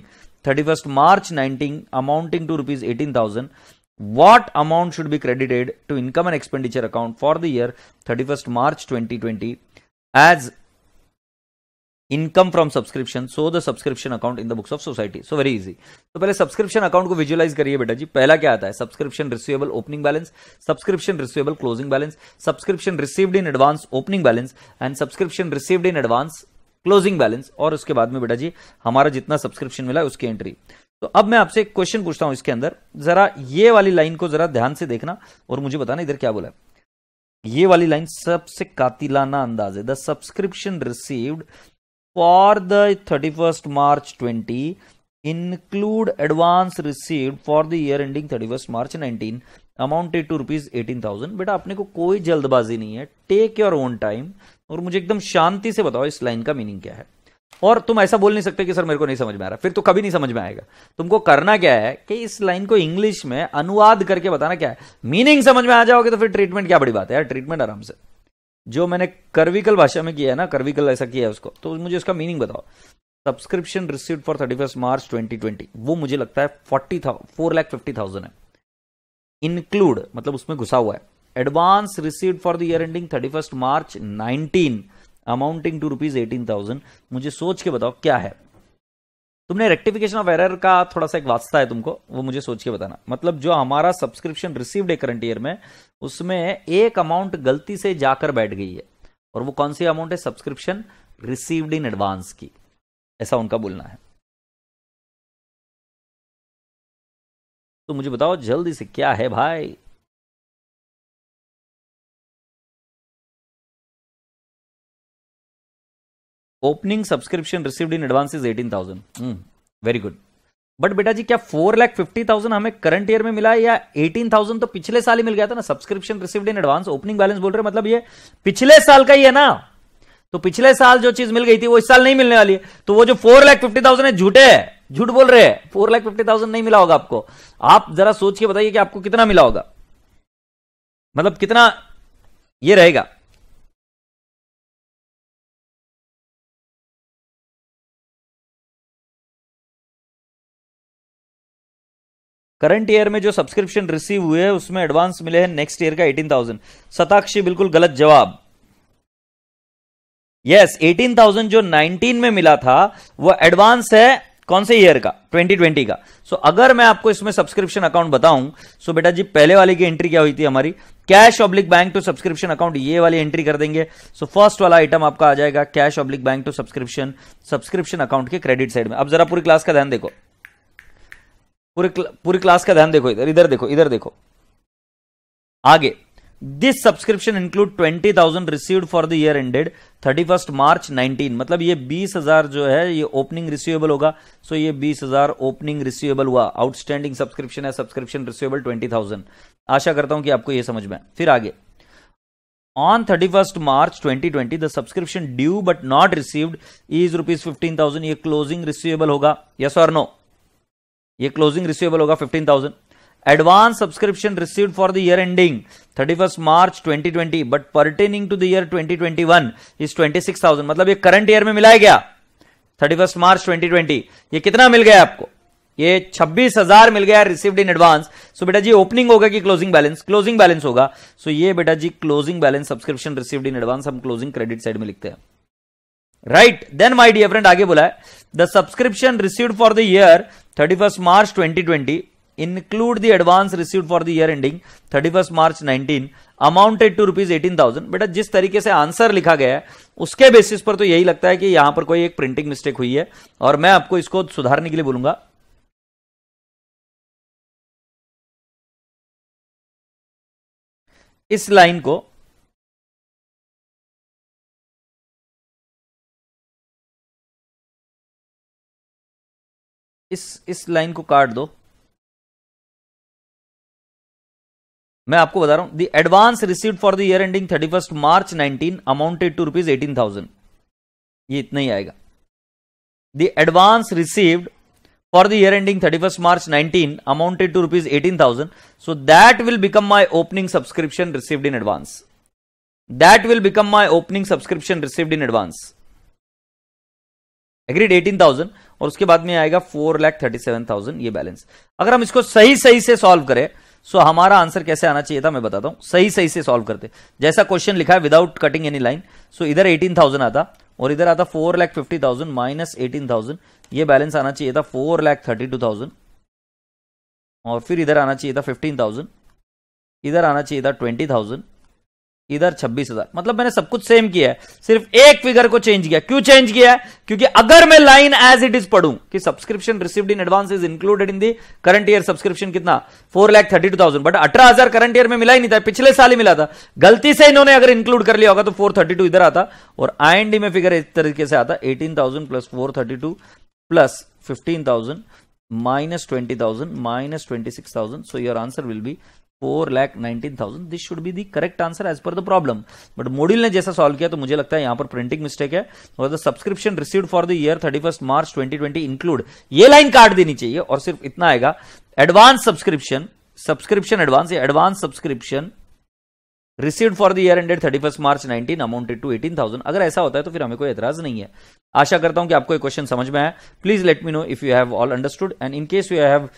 31st March 19 amounting to rupees 18,000. What amount should be credited to income and expenditure account for the year 31st March 2020 as income from subscription so the subscription account in the books of society so very easy तो पहले subscription account को visualise करिए बेटा जी पहला क्या आता है subscription receivable opening balance subscription receivable closing balance subscription received in advance opening balance and subscription received in advance closing balance और उसके बाद में बेटा जी हमारा जितना सब्सक्रिप्शन मिला उसकी एंट्री तो अब मैं आपसे एक क्वेश्चन पूछता हूं इसके अंदर जरा ये वाली लाइन को जरा ध्यान से देखना और मुझे बताना इधर क्या बोला है ये वाली लाइन सबसे कातिलाना अंदाज है the subscription received for the thirty first March twenty include advance received for the year ending thirty first March nineteen amounted to rupees eighteen thousand बेटा अपने को कोई जल्दबाजी नहीं है टेक योर ओन टाइम और मुझे एकदम शांति से बताओ इस लाइन का मीनिंग क्या है और तुम ऐसा बोल नहीं सकते कि सर मेरे को नहीं समझ में आ रहा फिर तो कभी नहीं समझ में आएगा तुमको करना क्या है कि इस लाइन को इंग्लिश में अनुवाद करके बताना क्या है मीनिंग समझ में आ जाओगे तो फिर ट्रीटमेंट क्या बड़ी बात है यार ट्रीटमेंट आराम से जो मैंने कर्विकल भाषा में किया है ना कर्विकल ऐसा किया है उसको तो मुझे उसका मीनिंग बताओ subscription receive for thirty first March twenty twenty वो मुझे लगता है फोर्टी फोर फिफ्टी थाउजेंड है इंक्लूड मतलब उसमें घुसा हुआ है advance receive for the year ending thirty first March nineteen amounting to rupees eighteen thousand मुझे सोच के बताओ क्या है तुमने रेक्टिफिकेशन ऑफ एरर का थोड़ा सा एक वास्ता है तुमको वो मुझे सोच के बताना मतलब जो हमारा सब्सक्रिप्शन रिसीव्ड है करंट ईयर में उसमें एक अमाउंट गलती से जाकर बैठ गई है और वो कौन सी अमाउंट है सब्सक्रिप्शन रिसीव्ड इन एडवांस की ऐसा उनका बोलना है
तो मुझे बताओ जल्दी से क्या है भाई opening subscription received in advance is eighteen thousand very
good but बेटा जी क्या फोर लाख फिफ्टी थाउजेंड हमें करंट ईयर में मिला है या एटीन थाउजेंड तो पिछले साल ही मिल गया था ना subscription received in advance opening balance बोल रहे मतलब ये पिछले साल का ही है ना तो पिछले साल जो चीज मिल गई थी वो इस साल नहीं मिलने वाली है तो वो जो फोर लाख फिफ्टी थाउजेंड है झूठे झूठ बोल रहे हैं फोर लाख फिफ्टी थाउजेंड नहीं मिला होगा आपको आप जरा सोच के बताइए कि आपको कितना मिला होगा
मतलब कितना ये रहेगा करंट ईयर में जो सब्सक्रिप्शन रिसीव हुए हैं उसमें एडवांस
मिले हैं नेक्स्ट ईयर का एटीन थाउजेंड सताक्षी बिल्कुल गलत जवाब यस एटीन थाउजेंड जो नाइनटीन में मिला था वो एडवांस है कौन से ईयर का 2020 का सो so, अगर मैं आपको इसमें सब्सक्रिप्शन अकाउंट बताऊं सो so बेटा जी पहले वाले की एंट्री क्या हुई थी हमारी cash oblique bank to subscription account ये वाली एंट्री कर देंगे सो so, फर्स्ट वाला आइटम आपका आ जाएगा cash oblique bank to subscription subscription account के क्रेडिट साइड में अब जरा पूरी क्लास का ध्यान देखो पूरे पूरी क्लास का ध्यान देखो इधर इधर देखो इधर देखो आगे this subscription include twenty thousand received for the year ended thirty first March nineteen मतलब ये बीस हजार जो है ये ओपनिंग रिसीवेबल होगा सो ये बीस हजार ओपनिंग रिसीवेबल हुआ आउटस्टैंडिंग सब्सक्रिप्शन है सब्सक्रिप्शन रिसीवेबल ट्वेंटी थाउजेंड आशा करता हूं कि आपको ये समझ में फिर आगे on thirty March twenty twenty the subscription due but not not is rupees fifteen thousand ये क्लोजिंग रिसीवेबल होगा yes और no ये क्लोजिंग रिसीवेबल होगा fifteen thousand advance subscription receive for the year ending thirty first March twenty twenty but pertaining to the year twenty twenty is twenty six मतलब ये current year में मिला गया 31 thirty first March twenty twenty ये कितना मिल गया आपको ये छब्बीस हजार मिल गया रिसीव्ड इन एडवांस सो बेटा जी ओपनिंग होगा कि क्लोजिंग बैलेंस क्लोजिंग बैलेंस होगा सो so, ये बेटा जी closing balance subscription received in advance हम क्लोजिंग क्रेडिट साइड में लिखते हैं right then my dear friend आगे बोला है the subscription received for the year 31 मार्च 2020 include the advance received for the year ending 31st March 19 amounted to rupees eighteen thousand बेटा जिस तरीके से आंसर लिखा गया है उसके बेसिस पर तो यही लगता है कि यहां पर कोई एक प्रिंटिंग मिस्टेक हुई है और मैं आपको इसको सुधारने के लिए बोलूंगा
इस लाइन को इस इस लाइन को काट दो
मैं आपको बता रहा हूं the advance received for the year ending thirty first March nineteen amounted to rupees eighteen thousand ये इतना ही आएगा the advance received for the year ending thirty first March nineteen amounted to rupees eighteen thousand so that will become my opening subscription receive in advance that will become my opening subscription receive in advance agreed eighteen thousand और उसके बाद में आएगा four lakh thirty seven thousand ये balance अगर हम इसको सही सही से सॉल्व करें सो हमारा आंसर कैसे आना चाहिए था मैं बताता हूं सही सही से सॉल्व करते जैसा क्वेश्चन लिखा है without cutting any line so इधर एटीन थाउजेंड आता और इधर आता four lakh fifty thousand minus eighteen thousand ये बैलेंस आना चाहिए था four lakh thirty two thousand और फिर इधर आना चाहिए था फिफ्टीन थाउजेंड इधर आना चाहिए था ट्वेंटी थाउजेंड इधर छब्बीस हजार मतलब मैंने सब कुछ सेम किया है सिर्फ एक फिगर को चेंज किया क्यों चेंज किया है क्योंकि अगर मैं लाइन एज इट इज पढ़ू कि subscription received in advance is included in the current year subscription कितना four lakh thirty two thousand but अठारह हजार करंट ईयर में मिला ही नहीं था पिछले साल ही मिला था गलती से इन्होंने अगर इंक्लूड कर लिया होगा तो फोर थर्टी टू इधर आता और आई में फिगर इस तरीके से आता eighteen thousand plus four thirty two plus fifteen thousand minus twenty thousand minus twenty six thousand so your answer will be four lakh nineteen thousand this should be the correct answer as per the problem but module ने जैसा solve किया तो मुझे लगता है यहां पर printing mistake है और the subscription receive for the year thirty first March twenty twenty include ये लाइन काट देनी चाहिए और सिर्फ इतना आएगा advance subscription subscription advance advance subscription receive for the year ended thirty first March nineteen amounted to eighteen thousand अगर ऐसा होता है तो फिर हमें कोई एतराज नहीं है आशा करता हूं कि आपको क्वेश्चन समझ में आया please let me know if you have all understood and in case you have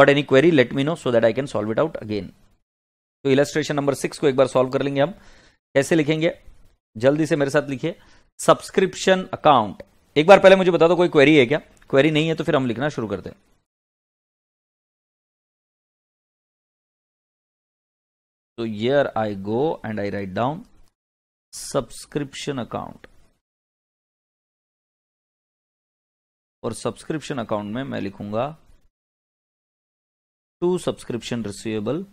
got any query let me know so that I can solve it out again तो इलस्ट्रेशन नंबर सिक्स को एक बार solve कर लेंगे हम कैसे लिखेंगे जल्दी से मेरे साथ लिखिए
सब्सक्रिप्शन अकाउंट एक बार पहले मुझे बता दो कोई क्वेरी है क्या क्वेरी नहीं है तो फिर हम लिखना शुरू करते हैं तो yeah I go and I write down subscription account और सब्सक्रिप्शन अकाउंट में मैं लिखूंगा to subscription receivable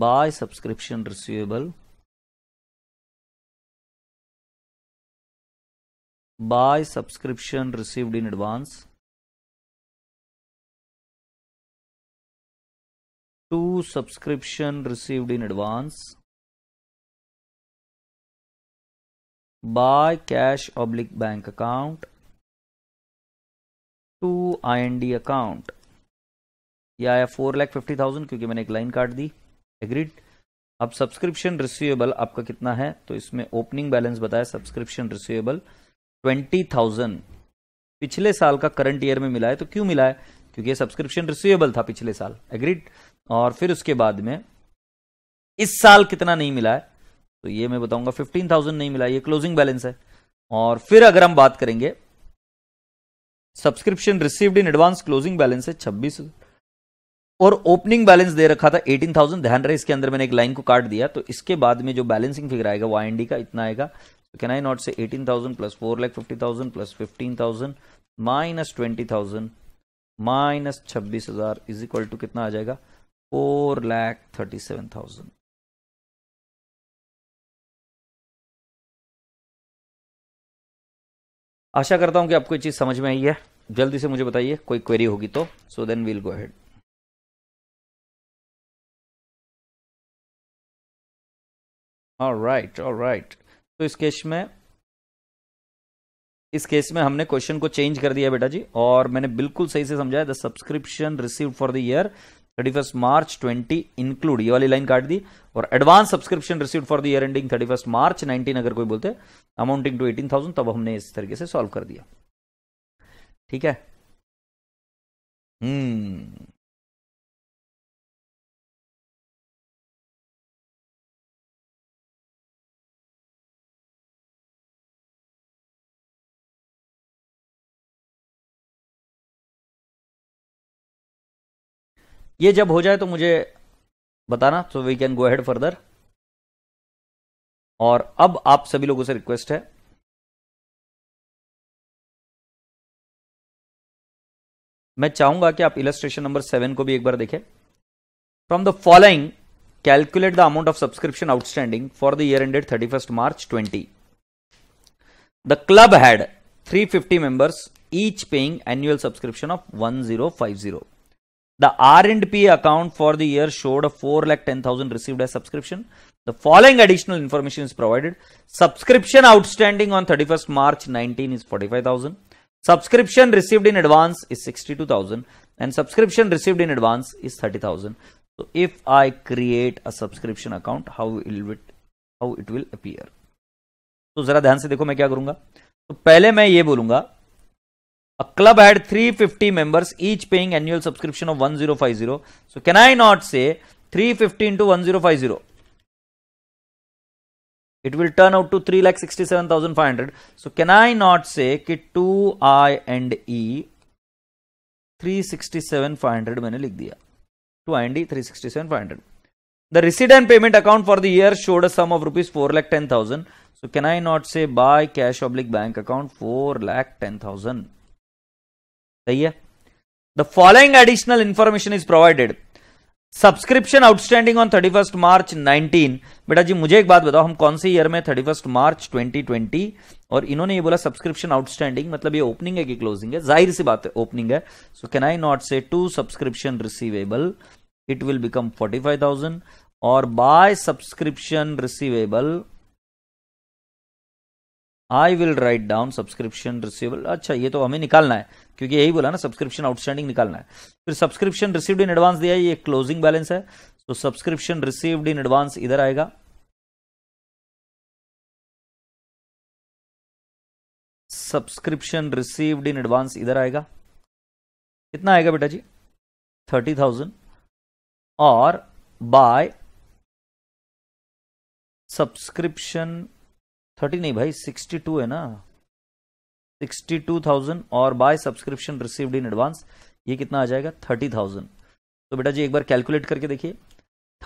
buy subscription receivable buy subscription received in advance two subscription received in advance buy cash oblique bank account to I N D account
यह आया four lakh fifty thousand क्योंकि मैंने एक line काट दी एग्रीड अब subscription receivable आपका कितना है तो इसमें ओपनिंग बैलेंस बताया सब्सक्रिप्शन रिसीवेबल ट्वेंटी थाउजेंड पिछले साल का करंट ईयर में मिला है तो क्यों मिला है क्योंकि ये सब्सक्रिप्शन रिसीवेबल था पिछले साल एग्रीड और फिर उसके बाद में इस साल कितना नहीं मिला है तो ये मैं बताऊंगा फिफ्टीन थाउजेंड नहीं मिला ये क्लोजिंग बैलेंस है और फिर अगर हम बात करेंगे subscription received in advance closing balance है छब्बीस और ओपनिंग बैलेंस दे रखा था एटीन थाउजेंड ध्यान रहे इसके अंदर मैंने एक लाइन को काट दिया तो इसके बाद में जो बैलेंसिंग फिगर आएगा वो आई का इतना आएगा तो can I not say eighteen thousand plus four lakh fifty thousand plus fifteen thousand minus twenty thousand minus
छब्बीस हजार इज इक्वल टू कितना आ जाएगा four lakh thirty seven thousand आशा करता हूं कि आपको ये चीज समझ में आई है जल्दी से मुझे बताइए कोई क्वेरी होगी तो so then we'll go ahead right और राइट तो इस केस में
इस केस में हमने क्वेश्चन को चेंज कर दिया बेटा जी और मैंने बिल्कुल सही से समझाया the subscription receive for the year thirty first March twenty include ये वाली लाइन काट दी और advance subscription receive for the year ending thirty first March nineteen अगर कोई बोलते अमाउंटिंग टू एटीन थाउजेंड तब
हमने इस तरीके से सॉल्व कर दिया ठीक है हम्म ये जब हो जाए तो मुझे बताना so we can go ahead further और अब आप सभी लोगों से रिक्वेस्ट है मैं चाहूंगा कि आप इलस्ट्रेशन नंबर सेवन को भी एक बार देखें from the following calculate the amount
of subscription outstanding for the year ended thirty first March twenty the club had three fifty members each paying members subscription of one zero five zero The R&P account for the year showed a 4 lakh 10,000 received as subscription. The following additional information is provided. Subscription outstanding on 31st March 19 is 45,000. Subscription received in advance is 62,000 and subscription received in advance is 30,000. So if I create a subscription account, how will it how it will appear? So, zara dhyan se dekho, main kya karunga? तो pehle main ye bolunga, A club had 350 members, each paying annual subscription of 1050. So can I not say 350 into 1050? It will turn out to 3,67,500. So can I not say that 2i and e 367,500 मैंने लिख दिया 2i and e 367,500. The receipt and payment account for the year showed a sum of rupees 4 lakh 10,000. So can I not say buy cash oblique bank account 4 lakh 10,000? सही है the following additional information is provided subscription outstanding on thirty first March nineteen बेटा जी मुझे एक बात बताओ हम कौन से ईयर में thirty first March twenty twenty और इन्होंने ये बोला सब्सक्रिप्शन आउटस्टैंडिंग मतलब ये ओपनिंग है कि क्लोजिंग है जाहिर सी बात है ओपनिंग है so can I not say to subscription receivable it will become forty five thousand और by subscription receivable I will write down subscription receivable अच्छा ये तो हमें निकालना है क्योंकि यही बोला ना सब्सक्रिप्शन आउटस्टैंडिंग निकालना है फिर सब्सक्रिप्शन रिसीव्ड इन एडवांस दिया ये क्लोजिंग बैलेंस है तो सब्सक्रिप्शन रिसीव्ड इन एडवांस
इधर आएगा सब्सक्रिप्शन रिसीव्ड इन एडवांस इधर आएगा कितना आएगा बेटा जी
थर्टी थाउजेंड और बाय सब्सक्रिप्शन थर्टी नहीं भाई सिक्सटी टू है ना सिक्सटी टू थाउजेंड और by subscription received in advance ये कितना आ जाएगा थर्टी थाउजेंड तो बेटा जी एक बार कैलकुलेट करके देखिए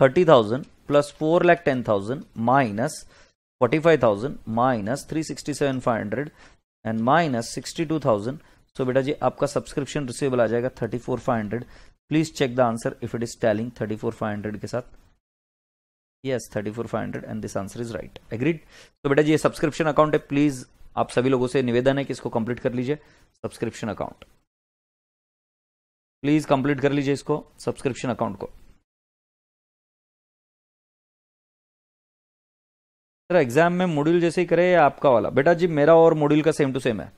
thirty thousand plus four lakh ten thousand minus forty five thousand minus three sixty seven five hundred and minus sixty two thousand so बेटा जी आपका सब्सक्रिप्शन रिसीवेबल आ जाएगा thirty four five hundred please check the answer if it is tallying thirty four five hundred के साथ yes thirty four five hundred and this answer is right agreed तो बेटा जी सब्सक्रिप्शन अकाउंट है please आप सभी लोगों से निवेदन है कि इसको कंप्लीट कर लीजिए सब्सक्रिप्शन अकाउंट प्लीज
कंप्लीट कर लीजिए इसको सब्सक्रिप्शन अकाउंट को सर एग्जाम में मॉड्यूल जैसे ही करे या आपका वाला बेटा जी मेरा और मॉड्यूल का सेम टू सेम है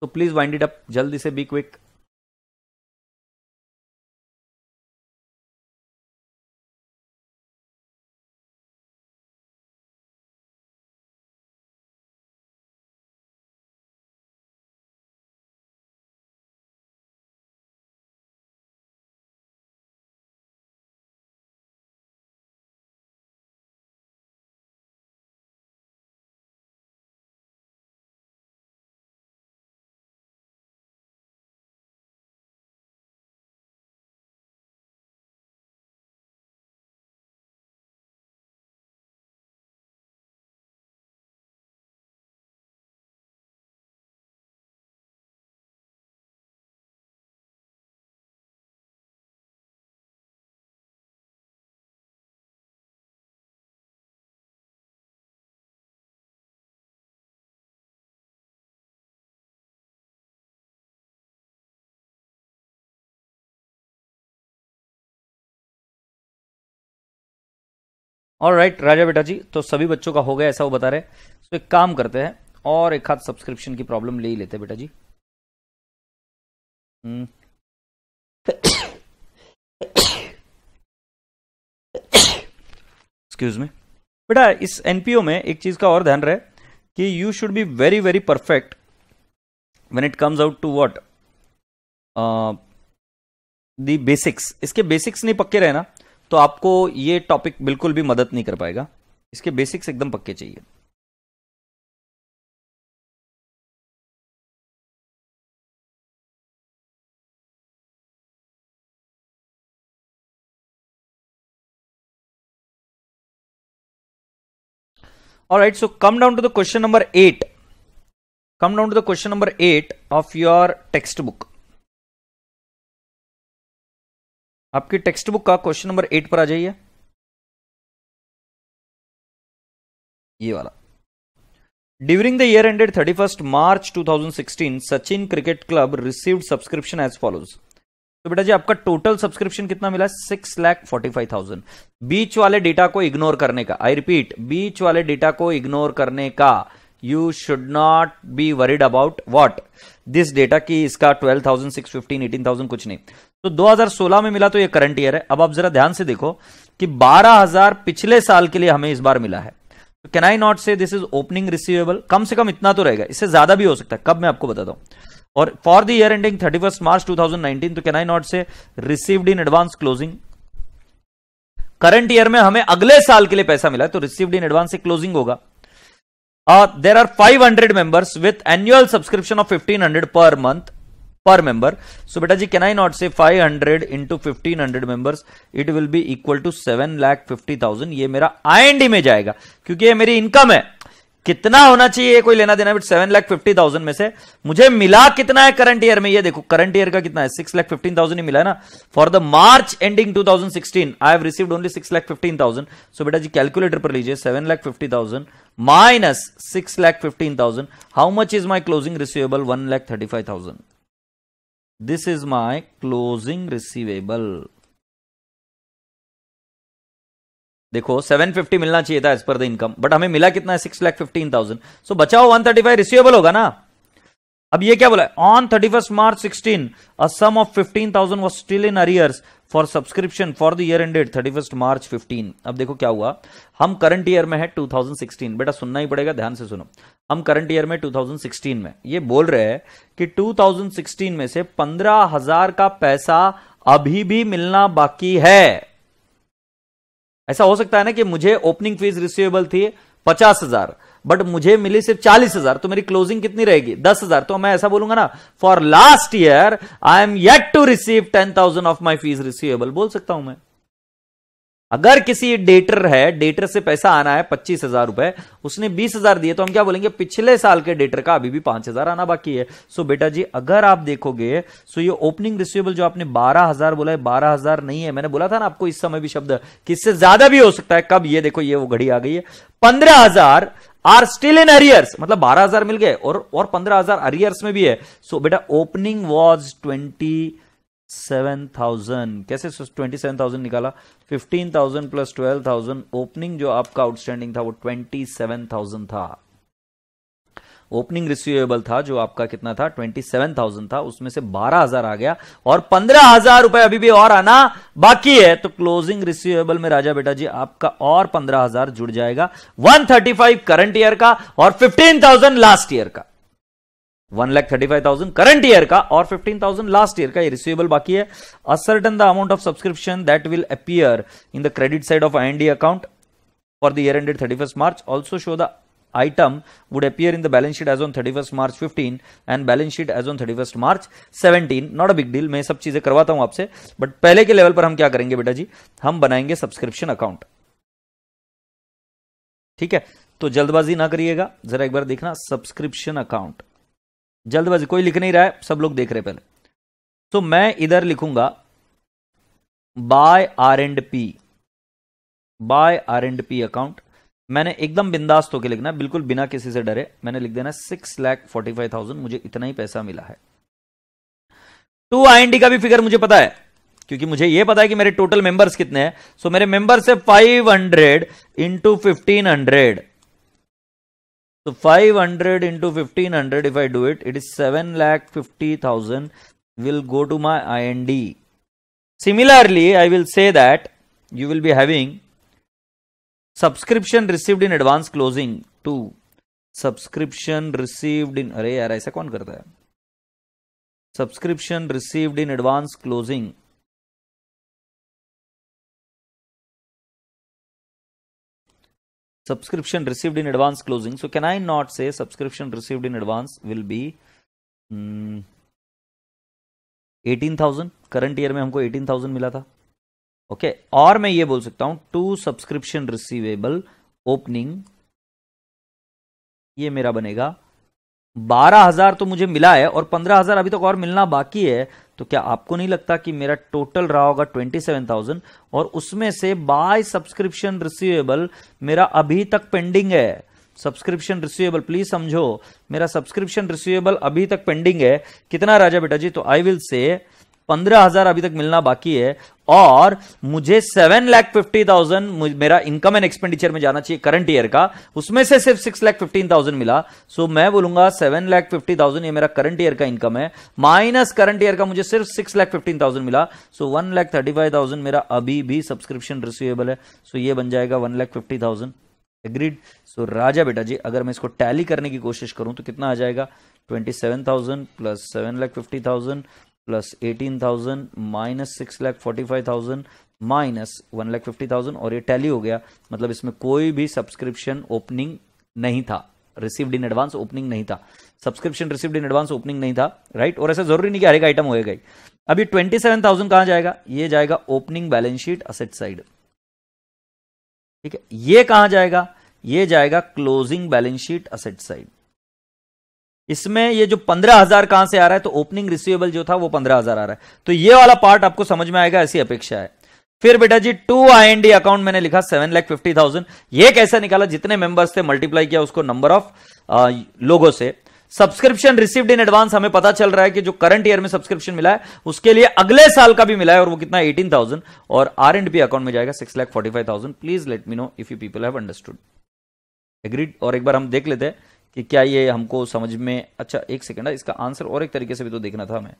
तो प्लीज वाइंड इट अप जल्दी से बी क्विक और राइट राजा बेटा जी तो सभी बच्चों का हो गया ऐसा वो बता रहे तो
एक काम करते हैं और एक हाथ सब्सक्रिप्शन की प्रॉब्लम ले ही लेते हैं बेटा जी एक्सक्यूज हम्म। में बेटा इस एनपीओ में एक चीज का और ध्यान रहे कि you should be very very perfect when it comes out to what the basics इसके बेसिक्स नहीं पक्के रहे ना तो आपको
ये टॉपिक बिल्कुल भी मदद नहीं कर पाएगा इसके बेसिक्स एकदम पक्के चाहिए all right so come down to the
question number 8 come down to the question number 8 of your textbook
आपकी टेक्स्ट बुक का क्वेश्चन नंबर एट पर आ जाइए ये वाला
during the year ended thirty first March two thousand sixteen Sachin cricket club received subscription as follows तो बेटा जी आपका टोटल सब्सक्रिप्शन कितना मिला six lakh forty five thousand बीच वाले डेटा को इग्नोर करने का आई रिपीट बीच वाले डेटा को इग्नोर करने का you should not be worried about what this data की इसका twelve thousand six fifteen eighteen thousand कुछ नहीं तो 2016 में मिला तो ये करंट ईयर है अब आप जरा ध्यान से देखो कि 12000 पिछले साल के लिए हमें इस बार मिला है तो can I not say this is opening receivable कम से कम इतना तो रहेगा इससे ज्यादा भी हो सकता है कब मैं आपको बताता हूं और for the year ending thirty first March two thousand nineteen तो can I not say received in advance closing current year में हमें अगले साल के लिए पैसा मिला है तो रिसीव्ड इन एडवांस से क्लोजिंग होगा there are five hundred members with annual subscription of fifteen hundred per month per member so बेटा जी can I not say 500 hundred into fifteen hundred members it will be equal to seven lakh fifty thousand ये मेरा आई में जाएगा क्योंकि ये मेरी income है कितना होना चाहिए ये कोई लेना देना but seven lakh fifty thousand में से मुझे मिला कितना है करंट ईयर में ये देखो करंट ईयर का कितना है सिक्स लाख फिफ्टीन थाउजेंड ही मिला है ना for the March ending two thousand sixteen I have received only six lakh fifteen thousand so बेटा जी कैलकुलेटर पर लीजिए seven lakh fifty thousand minus six lakh fifteen thousand how much is my closing receivable one lakh thirty five thousand this is my closing receivable देखो 750 मिलना चाहिए था as per the income but हमें मिला कितना है six lakh fifteen thousand so बचाओ 135 receivable होगा ना अब ये क्या बोला on thirty first March sixteen a sum of fifteen thousand was still in arrears for subscription for the year ended thirty first March fifteen अब देखो क्या हुआ हम करंट ईयर में है सिक्सटीन बेटा सुनना ही पड़ेगा ध्यान से सुनो हम करंट ईयर में टू थाउजेंड सिक्सटीन में ये बोल रहे हैं कि सिक्सटीन में से पंद्रह हजार का पैसा अभी भी मिलना बाकी है ऐसा हो सकता है ना कि मुझे ओपनिंग फीस रिसीवेबल थी पचास हजार बट मुझे मिली सिर्फ चालीस हजार तो मेरी क्लोजिंग कितनी रहेगी दस हजार तो मैं ऐसा बोलूंगा ना for last year I am yet to receive ten thousand of my fees receivable बोल सकता हूं मैं अगर किसी डेटर है डेटर से पैसा आना है पच्चीस हजार रुपए उसने बीस हजार दिए तो हम क्या बोलेंगे पिछले साल के डेटर का अभी भी पांच हजार आना बाकी है सो बेटा जी अगर आप देखोगे सो ये ओपनिंग रिसीवेबल जो आपने बारह हजार बोला है बारह हजार नहीं है मैंने बोला था ना आपको इस समय भी शब्द किससे इससे ज्यादा भी हो सकता है कब ये देखो ये वो घड़ी आ गई है पंद्रह हजार आर स्टिल इन अरियर्स मतलब बारह हजार मिल गए और और पंद्रह हजार अरियर्स में भी है सो so, बेटा opening was twenty seven thousand कैसे ट्वेंटी सेवन थाउजेंड निकाला fifteen thousand plus twelve thousand opening जो आपका आउटस्टैंडिंग था वो ट्वेंटी सेवन थाउजेंड था ओपनिंग रिसीवेबल था जो आपका कितना था ट्वेंटी सेवन थाउजेंड था उसमें से बारह हजार आ गया और पंद्रह हजार रुपए अभी भी और आना बाकी है तो क्लोजिंग रिसीवेबल में राजा बेटा जी आपका और पंद्रह हजार जुड़ जाएगा one thirty five current year का और फिफ्टीन थाउजेंड लास्ट ईयर का one lakh thirty five thousand current year का और फिफ्टीन थाउजेंड लास्ट ईयर का ये रिसीवेबल बाकी है ascertain the amount of subscription that will appear in the credit side of I and account for the year ended 31st March also show the item would appear in the balance sheet as on 31st March 15 and balance sheet as on 31st March 17 not a big deal मैं सब चीजें करवाता हूं आपसे but पहले के level पर हम क्या करेंगे बेटा जी हम बनाएंगे सब्सक्रिप्शन अकाउंट ठीक है तो जल्दबाजी ना करिएगा जरा एक बार देखना सब्सक्रिप्शन अकाउंट जल्दबाजी कोई लिख नहीं रहा है सब लोग देख रहे पहले तो मैं इधर लिखूंगा by R and P by R and P account मैंने एकदम बिंदास्त तो होकर लिखना बिल्कुल बिना किसी से डरे मैंने लिख देना six lakh forty five thousand मुझे इतना ही पैसा मिला है टू आई का भी फिगर मुझे पता है क्योंकि मुझे यह पता है कि मेरे टोटल मेंबर्स कितने हैं सो मेरे मेंबर्स है five hundred into fifteen hundred तो five hundred into fifteen hundred if I do it it is seven lakh fifty thousand will go to my I N D similarly I will say that you will be having subscription received in advance closing to subscription received in अरे यार ऐसा कौन करता है subscription
received in advance closing subscription received in advance closing so can I not
say subscription received in advance will be eighteen thousand current year में हमको eighteen thousand मिला था ओके और मैं ये बोल सकता हूं टू सब्सक्रिप्शन रिसीवेबल ओपनिंग ये मेरा बनेगा बारह हजार तो मुझे मिला है और पंद्रह हजार अभी तक तो और मिलना बाकी है तो क्या आपको नहीं लगता कि मेरा टोटल रहा होगा ट्वेंटी सेवन थाउजेंड और उसमें से बाय सब्सक्रिप्शन रिसीवेबल मेरा अभी तक पेंडिंग है सब्सक्रिप्शन रिसीवेबल प्लीज समझो मेरा सब्सक्रिप्शन रिसीवेबल अभी तक पेंडिंग है कितना राजा बेटा जी तो आई विल से पंद्रह हजार अभी तक मिलना बाकी है और मुझे सेवन लैख फिफ्टी थाउजेंड मेरा इनकम एंड एक्सपेंडिचर में जाना चाहिए करंट ईयर का उसमें से सिर्फ सिक्स लैख फिफ्टीन थाउजेंड मिला सो मैं बोलूंगा सेवन लैख फिफ्टी थाउजेंड ये मेरा करंट ईयर का इनकम है माइनस करंट ईयर का मुझे सिर्फ सिक्स लैख फिफ्टीन थाउजेंड मिला so one lakh thirty five thousand मेरा अभी भी सब्सक्रिप्शन रिसीवेबल है सो ये बन जाएगा one lakh fifty thousand agreed so राजा बेटा जी अगर मैं इसको टैली करने की कोशिश करूं तो कितना आ जाएगा twenty seven thousand plus seven lakh fifty thousand plus eighteen thousand minus six lakh forty five thousand minus one lakh fifty thousand और ये टैली हो गया मतलब इसमें कोई भी सब्सक्रिप्शन ओपनिंग नहीं था रिसीव्ड इन एडवांस ओपनिंग नहीं था subscription received in advance opening नहीं था राइट और ऐसा जरूरी नहीं कि हर एक आइटम गई अभी ट्वेंटी सेवन थाउजेंड कहां जाएगा ये जाएगा opening balance sheet asset side ठीक है ये कहां जाएगा ये जाएगा closing balance sheet asset side इसमें ये जो पंद्रह हजार कहां से आ रहा है तो ओपनिंग रिसीवेबल जो था वो पंद्रह हजार आ रहा है तो ये वाला पार्ट आपको समझ में आएगा ऐसी अपेक्षा है फिर बेटा जी to I N D account मैंने लिखा सेवन लैख फिफ्टी थाउजेंड ये कैसे निकाला जितने मेंबर्स थे मल्टीप्लाई किया उसको नंबर ऑफ लोगों से सब्सक्रिप्शन रिसीव्ड इन एडवांस हमें पता चल रहा है कि जो करंट ईयर में सब्सक्रिप्शन मिला है उसके लिए अगले साल का भी मिला है और वो कितना एटीन थाउजेंड और आर एंड पी अकाउंट में जाएगा six lakh forty five thousand please let me know if you people have understood agreed और एक बार हम देख लेते हैं कि क्या ये हमको समझ में अच्छा एक सेकेंड है इसका आंसर और एक तरीके से भी तो देखना था हमें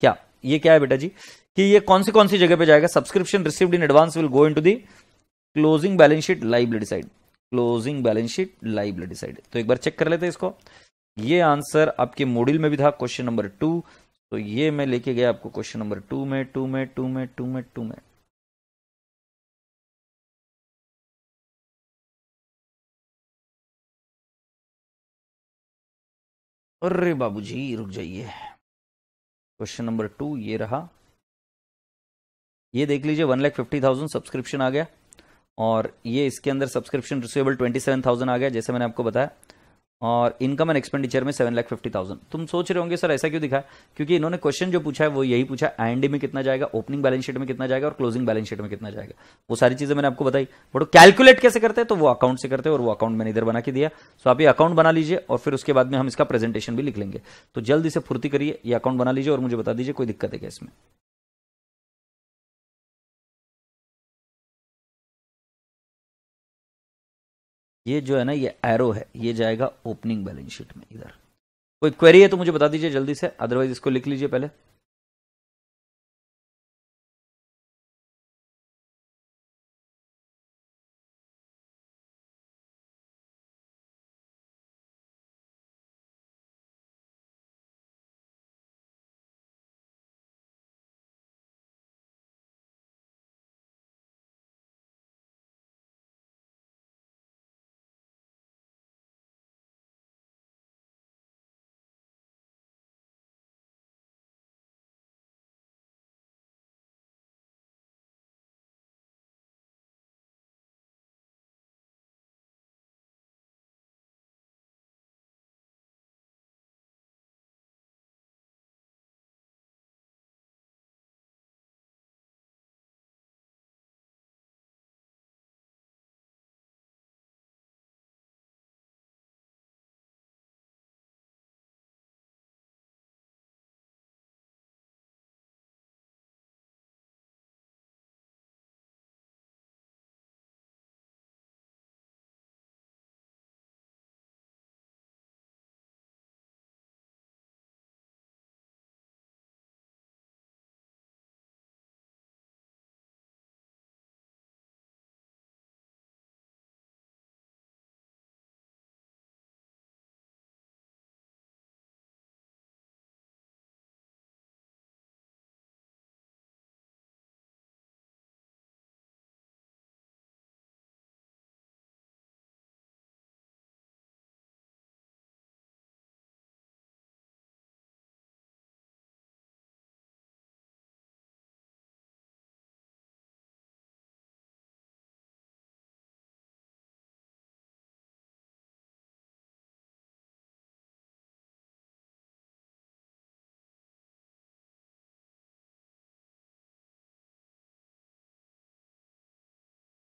क्या ये क्या है बेटा जी कि ये कौन सी कौन सी जगह पे जाएगा subscription received in advance will go into the closing balance sheet live side closing balance sheet live side तो एक बार चेक कर लेते हैं इसको ये आंसर आपके मॉड्यूल में भी था क्वेश्चन नंबर टू तो ये मैं लेके
गया आपको क्वेश्चन नंबर टू में टू में टू में टू में टू में अरे बाबू जी रुक जाइए क्वेश्चन नंबर
टू ये रहा ये देख लीजिए one lakh fifty thousand subscription आ गया और ये इसके अंदर subscription receivable twenty seven thousand आ गया जैसे मैंने आपको बताया और इनकम एंड एक्सपेंडिचर में सेवन लाख फिफ्टी थाउजेंड तुम सोच रहे होंगे सर ऐसा क्यों दिखा क्योंकि इन्होंने क्वेश्चन जो पूछा है वो यही पूछा आई में कितना जाएगा ओपनिंग बैलेंस शीट में कितना जाएगा और क्लोजिंग बैलेंस शीट में कितना जाएगा वो सारी चीजें मैंने आपको बताई बट कैलकुलेट कैसे करते हैं तो वो अकाउंट से करते हैं और वो अकाउंट मैंने इधर बना के दिया सो आप ये अकाउंट बना लीजिए और फिर उसके बाद में हम इसका प्रेजेंटेशन भी लिख लेंगे तो जल्द से फुर्ती करिए ये अकाउंट बना लीजिए और मुझे बता दीजिए कोई
दिक्कत है क्या इसमें ये जो है ना ये एरो है ये जाएगा ओपनिंग बैलेंस शीट में इधर कोई क्वेरी है तो मुझे बता दीजिए जल्दी से अदरवाइज इसको लिख लीजिए पहले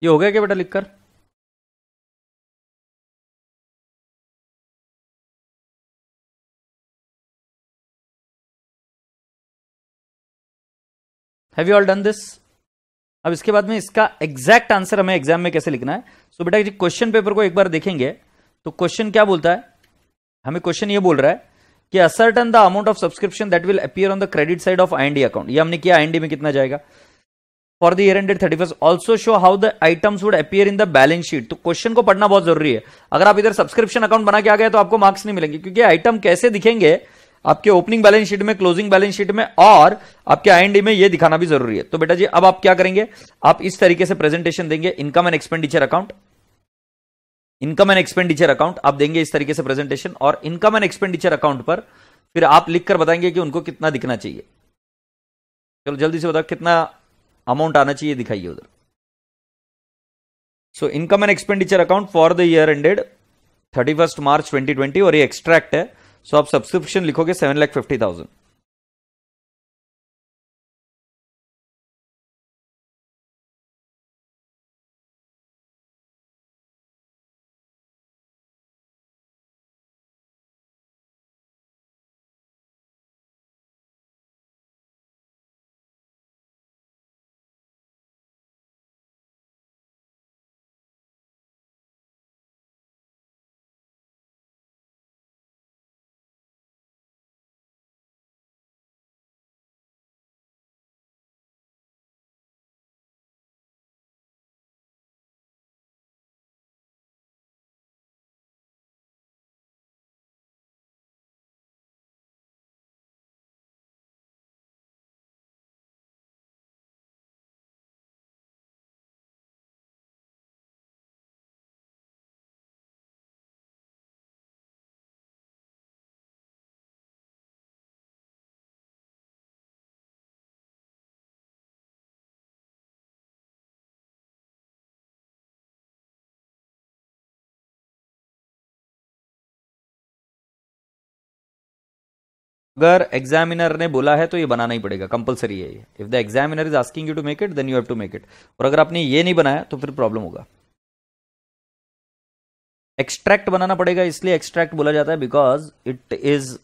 ये हो गया क्या बेटा लिखकर have you all done this अब इसके बाद में इसका एग्जैक्ट आंसर
हमें एग्जाम में कैसे लिखना है सो बेटा जी क्वेश्चन पेपर को एक बार देखेंगे तो क्वेश्चन क्या बोलता है हमें क्वेश्चन ये बोल रहा है कि ascertain the amount of subscription that will appear on the credit side of I account ये हमने किया आई में कितना जाएगा for the year ended thirty first also show how the items would appear in the balance sheet तो question को पढ़ना बहुत जरूरी है अगर आप इधर सब्सक्रिप्शन अकाउंट बना के आ गए तो आपको मार्क्स नहीं मिलेंगे क्योंकि आइटम कैसे दिखेंगे आपके ओपनिंग बैलेंस शीट में क्लोजिंग बैलेंस शीट में और आपके आई में यह दिखाना भी जरूरी है तो बेटा जी अब आप क्या करेंगे आप इस तरीके से प्रेजेंटेशन देंगे income and expenditure account income and expenditure account आप देंगे इस तरीके से प्रेजेंटेशन और इनकम एंड एक्सपेंडिचर अकाउंट पर फिर आप लिखकर बताएंगे कि उनको कितना दिखना चाहिए चलो जल्दी से बताओ कितना अमाउंट आना चाहिए दिखाइए उधर so income and expenditure account for the year ended thirty first March twenty twenty
और ये एक्सट्रैक्ट है सो so आप सब्सक्रिप्शन लिखोगे सेवन लैख फिफ्टी थाउजेंड अगर एग्जामिनर ने बोला है तो ये बनाना ही पड़ेगा
कंपलसरी है ये if the examiner is asking you to make it then you have to make it और अगर आपने ये नहीं बनाया तो फिर प्रॉब्लम होगा एक्सट्रैक्ट बनाना पड़ेगा इसलिए एक्सट्रैक्ट बोला जाता है because it is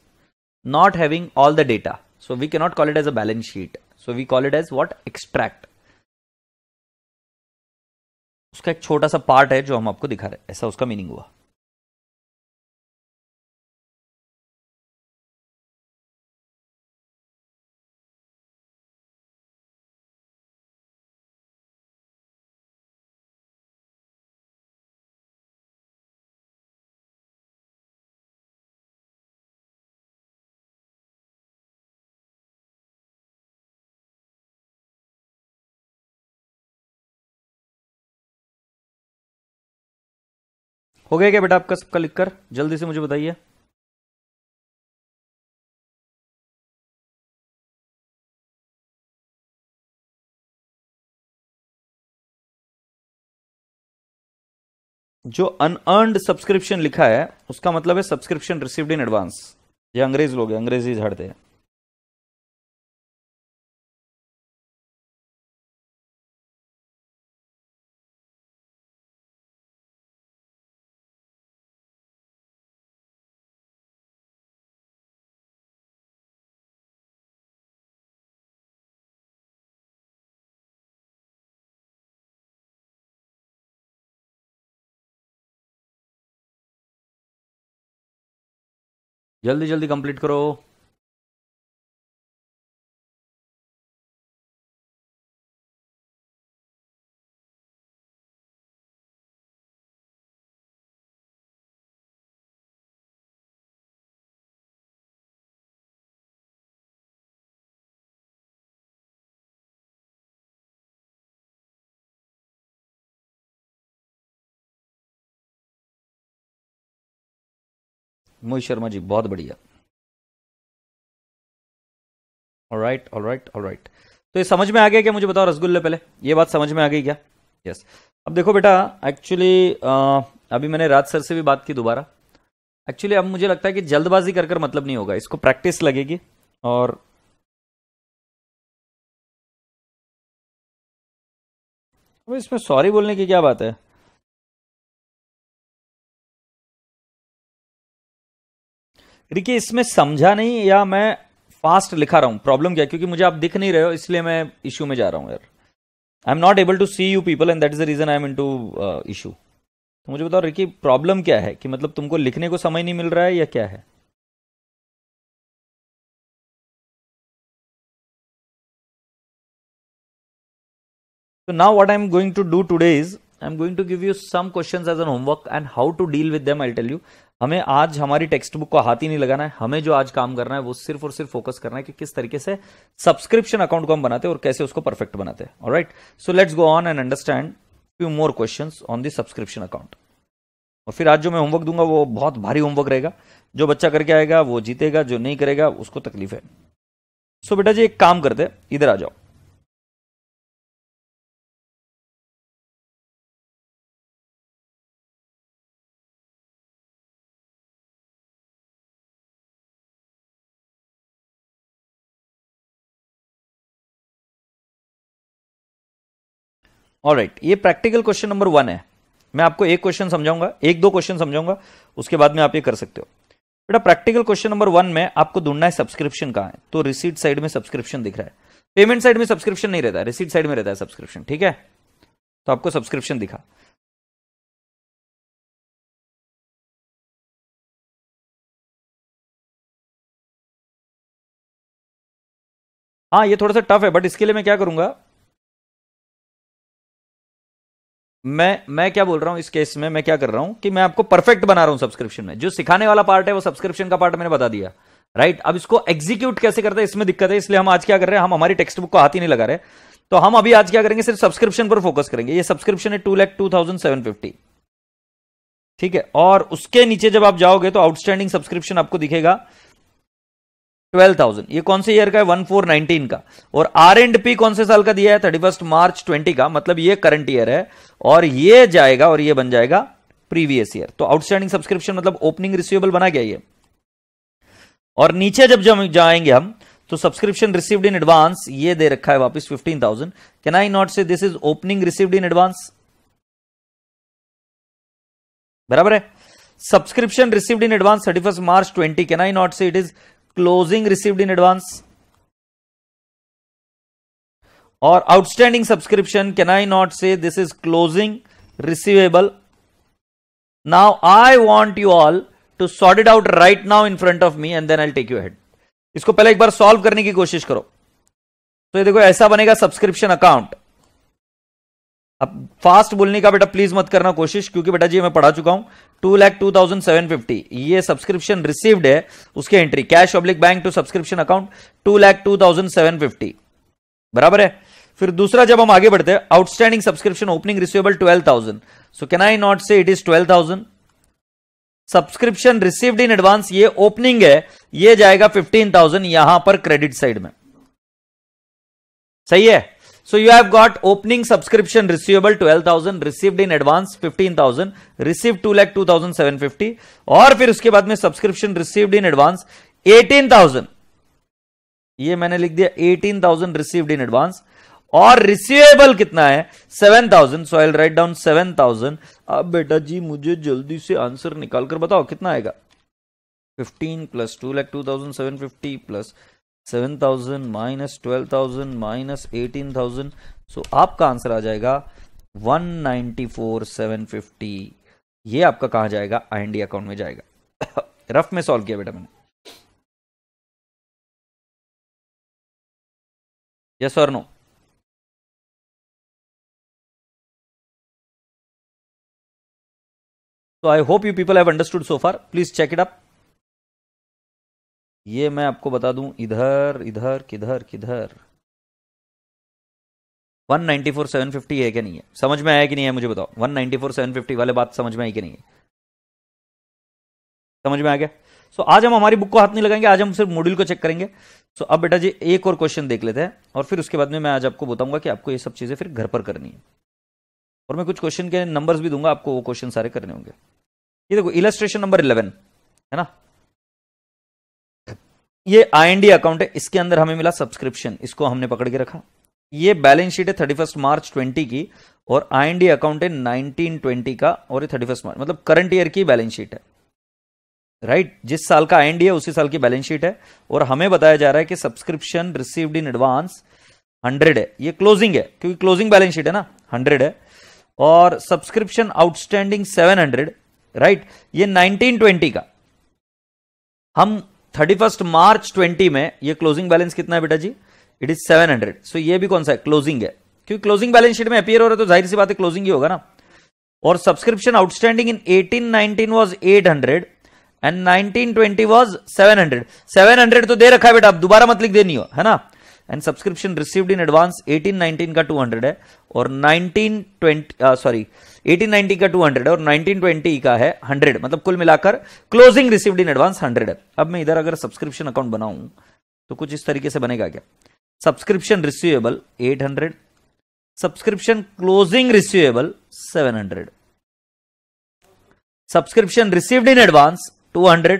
not having all the data so we cannot call it as a balance sheet so we call it as what extract
उसका एक छोटा सा पार्ट है जो हम आपको दिखा रहे हैं ऐसा उसका मीनिंग हुआ हो गया क्या बेटा आपका सबका लिखकर जल्दी से मुझे बताइए जो अनअर्नड सब्सक्रिप्शन लिखा है उसका मतलब है सब्सक्रिप्शन रिसीव्ड इन एडवांस ये अंग्रेज लोग हैं अंग्रेजी झाड़ते हैं जल्दी जल्दी कंप्लीट करो मोहित शर्मा जी बहुत बढ़िया right all right
all right तो ये समझ में आ गया क्या मुझे बताओ रसगुल्ले पहले ये बात समझ में आ गई क्या यस yes. अब देखो बेटा एक्चुअली अभी मैंने राज सर से भी बात की दोबारा एक्चुअली अब मुझे
लगता है कि जल्दबाजी कर कर मतलब नहीं होगा इसको प्रैक्टिस लगेगी और इसमें सॉरी बोलने की क्या बात है देखिए इसमें समझा नहीं या मैं फास्ट लिखा रहा हूँ प्रॉब्लम क्या क्योंकि मुझे आप
दिख नहीं रहे हो इसलिए मैं इशू में जा रहा हूं यार I am not able to see you people and that is the reason I am in to
issue तो मुझे बताओ रिकी प्रॉब्लम क्या है कि मतलब तुमको लिखने को समय नहीं मिल रहा है या क्या है what I am going to do do is
I am going to give you some questions as an homework and how to deal with them I tell you हमें आज हमारी टेक्स्ट बुक को हाथ ही नहीं लगाना है हमें जो आज काम करना है वो सिर्फ और सिर्फ फोकस करना है कि किस तरीके से सब्सक्रिप्शन अकाउंट को हम बनाते हैं और कैसे उसको परफेक्ट बनाते हैं right so let's go on and understand few more question on the subscription account और फिर आज जो मैं होमवर्क दूंगा वो बहुत भारी होमवर्क रहेगा
जो बच्चा करके आएगा वो जीतेगा जो नहीं करेगा उसको तकलीफ है सो so बेटा जी एक काम करते इधर आ जाओ और राइट ये प्रैक्टिकल क्वेश्चन नंबर
वन है मैं आपको एक क्वेश्चन समझाऊंगा एक दो क्वेश्चन समझाऊंगा उसके बाद में आप ये कर सकते हो बेटा प्रैक्टिकल क्वेश्चन नंबर वन में आपको ढूंढना है सब्सक्रिप्शन का है तो रिसीट साइड में सब्सक्रिप्शन दिख रहा है
पेमेंट साइड में सब्सक्रिप्शन नहीं रहता है रिसीट साइड में रहता है सब्सक्रिप्शन ठीक है तो आपको सब्सक्रिप्शन दिखा हाँ ये थोड़ा सा टफ है बट इसके लिए मैं क्या करूंगा
मैं मैं क्या बोल रहा हूं इस केस में मैं क्या कर रहा हूं कि मैं आपको परफेक्ट बना रहा हूं सब्सक्रिप्शन में जो सिखाने वाला पार्ट है वो सब्सक्रिप्शन का पार्ट मैंने बता दिया राइट अब इसको एग्जीक्यूट कैसे करते हैं इसमें दिक्कत है इसलिए हम आज क्या कर रहे हैं हम हमारी टेक्स्ट बुक को हाथ ही नहीं लगा रहे तो हम अभी आज क्या करेंगे सिर्फ सब्सक्रिप्शन पर फोकस करेंगे ये सब्सक्रिप्शन है two lakh two thousand seven fifty ठीक है और उसके नीचे जब आप जाओगे तो आउटस्टैंडिंग सब्सक्रिप्शन आपको दिखेगा 12,000 ये कौन से ईयर का है वन फोर नाइनटीन का और आर एंड पी कौन से साल का दिया है थर्टी फर्स्ट मार्च ट्वेंटी का मतलब ये करंट ईयर है और ये जाएगा और ये बन जाएगा प्रीवियस ईयर तो आउटस्टैंडिंग सब्सक्रिप्शन मतलब ओपनिंग रिसीवेबल बना गया ये और नीचे जब जाएंगे हम तो सब्सक्रिप्शन रिसीव्ड इन एडवांस ये दे रखा है वापस fifteen thousand can I not say this is opening received in advance बराबर है subscription received in advance thirty first March twenty can I not say it is closing received in advance और outstanding subscription can I not say this is closing receivable now I want you all to sort it out right now in front of me and then I take you head इसको पहले एक बार solve करने की कोशिश करो तो ये देखो ऐसा बनेगा सब्सक्रिप्शन अकाउंट अब फास्ट बोलने का बेटा प्लीज मत करना कोशिश क्योंकि बेटा जी मैं पढ़ा चुका हूं two lakh two thousand seven fifty ये सब्सक्रिप्शन रिसीव्ड है उसके entry cash public bank to subscription account two lakh two thousand seven fifty बराबर है फिर दूसरा जब हम आगे बढ़ते हैं outstanding subscription opening receivable twelve thousand so can I not say it is twelve thousand subscription received in advance ये ओपनिंग है ये जाएगा फिफ्टीन थाउजेंड यहां पर क्रेडिट साइड में सही है So you have got opening subscription receivable 12,000 received in advance 15,000 received 2 lakh 2,750 और फिर उसके बाद में subscription received in advance 18,000 ये मैंने लिख दिया 18,000 received in advance और रिसीवेबल कितना है 7,000 सो आई राइट डाउन 7,000 अब बेटा जी मुझे जल्दी से आंसर निकाल कर बताओ कितना आएगा 15 plus two lakh two thousand seven fifty plus seven thousand minus twelve thousand minus eighteen thousand so आपका आंसर आ जाएगा one ninety four seven fifty ये आपका कहा जाएगा आई अकाउंट में जाएगा रफ में
सॉल्व किया बेटा मैंने यस और no So I hope you people have understood so far. Please check it up.
ये मैं आपको बता दूं इधर इधर किधर किधर 194750 है क्या नहीं है समझ में आया कि नहीं है मुझे बताओ 194750 वाले बात समझ में आई कि नहीं है समझ में आ गया सो so, आज हम हमारी बुक को हाथ नहीं लगाएंगे आज हम सिर्फ मॉड्यूल को चेक करेंगे सो so, अब बेटा जी एक और क्वेश्चन देख लेते हैं और फिर उसके बाद में मैं आज आपको बताऊंगा कि आपको ये सब चीजें फिर घर पर करनी है और मैं कुछ क्वेश्चन के नंबर्स भी दूंगा आपको वो क्वेश्चन सारे करने होंगे ये देखो इलस्ट्रेशन नंबर इलेवन है ना ये आई अकाउंट है इसके अंदर हमें मिला सब्सक्रिप्शन इसको हमने पकड़ के रखा ये बैलेंस शीट है थर्टी फर्स्ट मार्च ट्वेंटी की और आई अकाउंट है नाइनटीन ट्वेंटी का और ये थर्टी फर्स्ट मार्च मतलब करंट ईयर की बैलेंस शीट है राइट right? जिस साल का आई है उसी साल की बैलेंस शीट है और हमें बताया जा रहा है कि subscription received in advance hundred है ये क्लोजिंग है क्योंकि क्लोजिंग बैलेंस शीट है ना हंड्रेड है और subscription outstanding seven hundred right ये नाइनटीन ट्वेंटी का हम थर्टी फर्स्ट मार्च ट्वेंटी में ये क्लोजिंग बैलेंस कितना है बेटा जी it is seven hundred so ये भी कौन सा है क्लोजिंग है क्योंकि क्लोजिंग बैलेंस शीट में अपियर हो रहा है तो जाहिर सी बात है क्लोजिंग ही होगा ना और subscription outstanding in eighteen nineteen was eight hundred and nineteen twenty was seven hundred seven hundred तो दे रखा है बेटा आप दोबारा मत लिख देनी हो है ना and subscription received in advance 1819 का 200 है और 1920 सॉरी uh, 1890 का 200 है और 1920 का है 100 मतलब कुल मिलाकर क्लोजिंग रिसीव्ड इन एडवांस 100 है अब मैं इधर अगर सब्सक्रिप्शन अकाउंट बनाऊं तो कुछ इस तरीके से बनेगा क्या subscription receivable 800 subscription closing receivable 700 subscription received in advance 200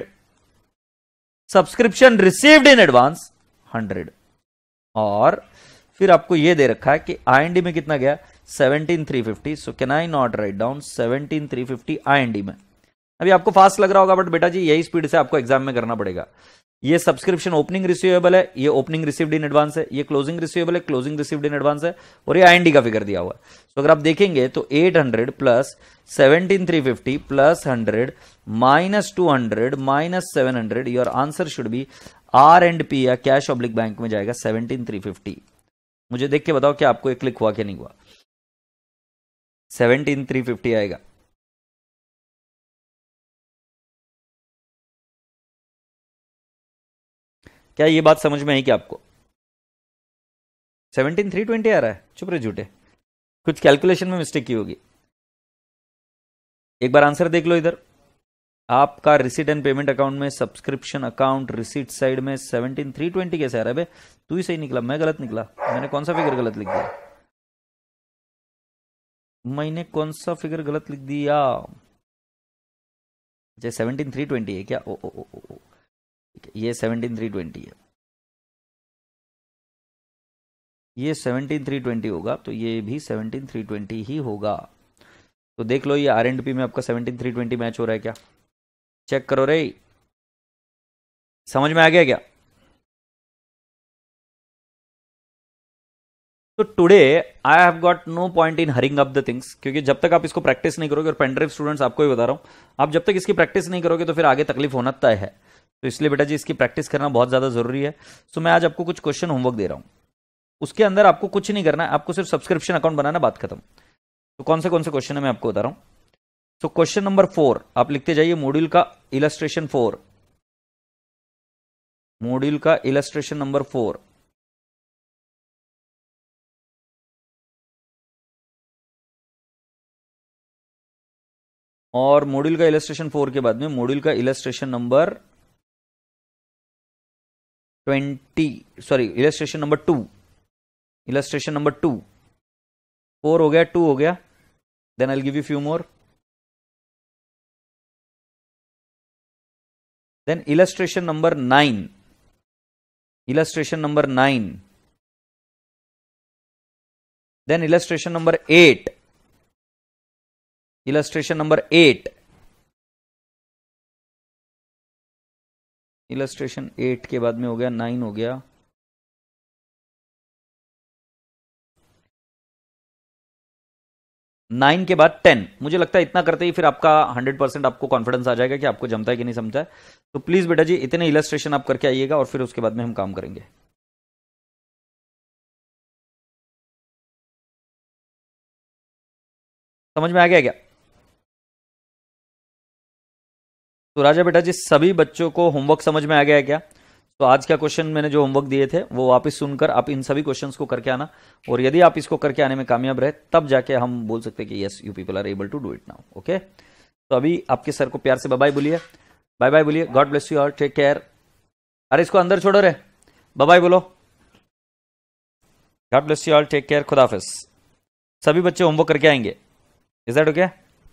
subscription received in advance 100 और फिर आपको ये दे रखा है कि आई में कितना गया seventeen three fifty so can I not write down seventeen three fifty I में अभी आपको फास्ट लग रहा होगा बट बेटा जी यही स्पीड से आपको एग्जाम में करना पड़ेगा ये सब्सक्रिप्शन ओपनिंग रिसीवेबल है ये ओपनिंग रिसीव्ड इन एडवांस है ये क्लोजिंग रिसीवेबल है क्लोजिंग रिसीव्ड इन एडवांस है और ये आईएनडी का फिगर दिया हुआ है सो तो अगर आप देखेंगे तो 800 plus 17350 plus 100 minus 200 minus 700 your answer should be R and P या कैश पब्लिक बैंक में जाएगा 17350
मुझे देख के बताओ कि आपको एक क्लिक हुआ क्या नहीं हुआ 17350 आएगा क्या ये बात समझ में आई कि आपको सेवनटीन थ्री ट्वेंटी आ रहा है चुप रहे झूठे कुछ कैलकुलेशन में मिस्टेक की होगी
एक बार आंसर देख लो इधर आपका रिसीट एंड पेमेंट अकाउंट में सब्सक्रिप्शन अकाउंट रिसीट साइड में सेवनटीन थ्री ट्वेंटी कैसे आ रहा है भाई तू ही सही निकला मैं गलत निकला मैंने कौन सा फिगर गलत लिख दिया मैंने कौन सा
फिगर गलत लिख दिया अच्छा सेवनटीन थ्री ट्वेंटी है क्या ओ ओ ओ ओ ये सेवनटीन थ्री ट्वेंटी है
ये सेवनटीन थ्री ट्वेंटी होगा तो ये भी सेवनटीन थ्री ट्वेंटी ही होगा
तो देख लो ये आर एंड पी में आपका सेवनटीन थ्री ट्वेंटी मैच हो रहा है क्या चेक करो रे समझ में आ गया क्या तो today I have got no point in hurrying up the things क्योंकि जब तक आप इसको
प्रैक्टिस नहीं करोगे और पेंड्राइव स्टूडेंट्स आपको ही बता रहा हूं आप जब तक इसकी प्रैक्टिस नहीं करोगे तो फिर आगे तकलीफ होना तय है तो इसलिए बेटा जी इसकी प्रैक्टिस करना बहुत ज़्यादा ज़रूरी है सो मैं आज आपको कुछ क्वेश्चन होमवर्क दे रहा हूँ उसके अंदर आपको कुछ नहीं करना है आपको सिर्फ सब्सक्रिप्शन अकाउंट बनाना बात खत्म तो कौन से कौन से क्वेश्चन है मैं आपको बता रहा हूं सो क्वेश्चन नंबर फोर आप लिखते जाइए मॉड्यूल का इलस्ट्रेशन फोर
मॉड्यूल का इलस्ट्रेशन नंबर फोर और मॉड्यूल का इलस्ट्रेशन फोर के बाद में मॉड्यूल का illustration number
twenty sorry illustration number two
illustration number two four हो गया टू हो गया then I give you few more then illustration number nine illustration number nine then illustration number eight illustration number eight illustration eight के बाद में हो गया nine हो गया नाइन के बाद टेन
मुझे लगता है इतना करते ही फिर आपका हंड्रेड परसेंट आपको कॉन्फिडेंस आ जाएगा कि आपको जमता है कि नहीं समझा है तो प्लीज
बेटा जी इतने इलस्ट्रेशन आप करके आइएगा और फिर उसके बाद में हम काम करेंगे समझ में आ गया क्या तो राजा बेटा जी सभी बच्चों को
होमवर्क समझ में आ गया है क्या तो आज का क्वेश्चन मैंने जो होमवर्क दिए थे वो वापिस सुनकर आप इन सभी क्वेश्चन को करके आना और यदि आप इसको करके आने में कामयाब रहे तब जाके हम बोल सकते हैं कि yes you people are able to do it now okay तो अभी आपके सर को प्यार से बाय बोलिए बाय बाय बोलिए God bless you all take care अरे इसको अंदर छोड़ो रे बाय बोलो
God bless you all take care खुदाफिज सभी बच्चे होमवर्क करके आएंगे इज दैट ओके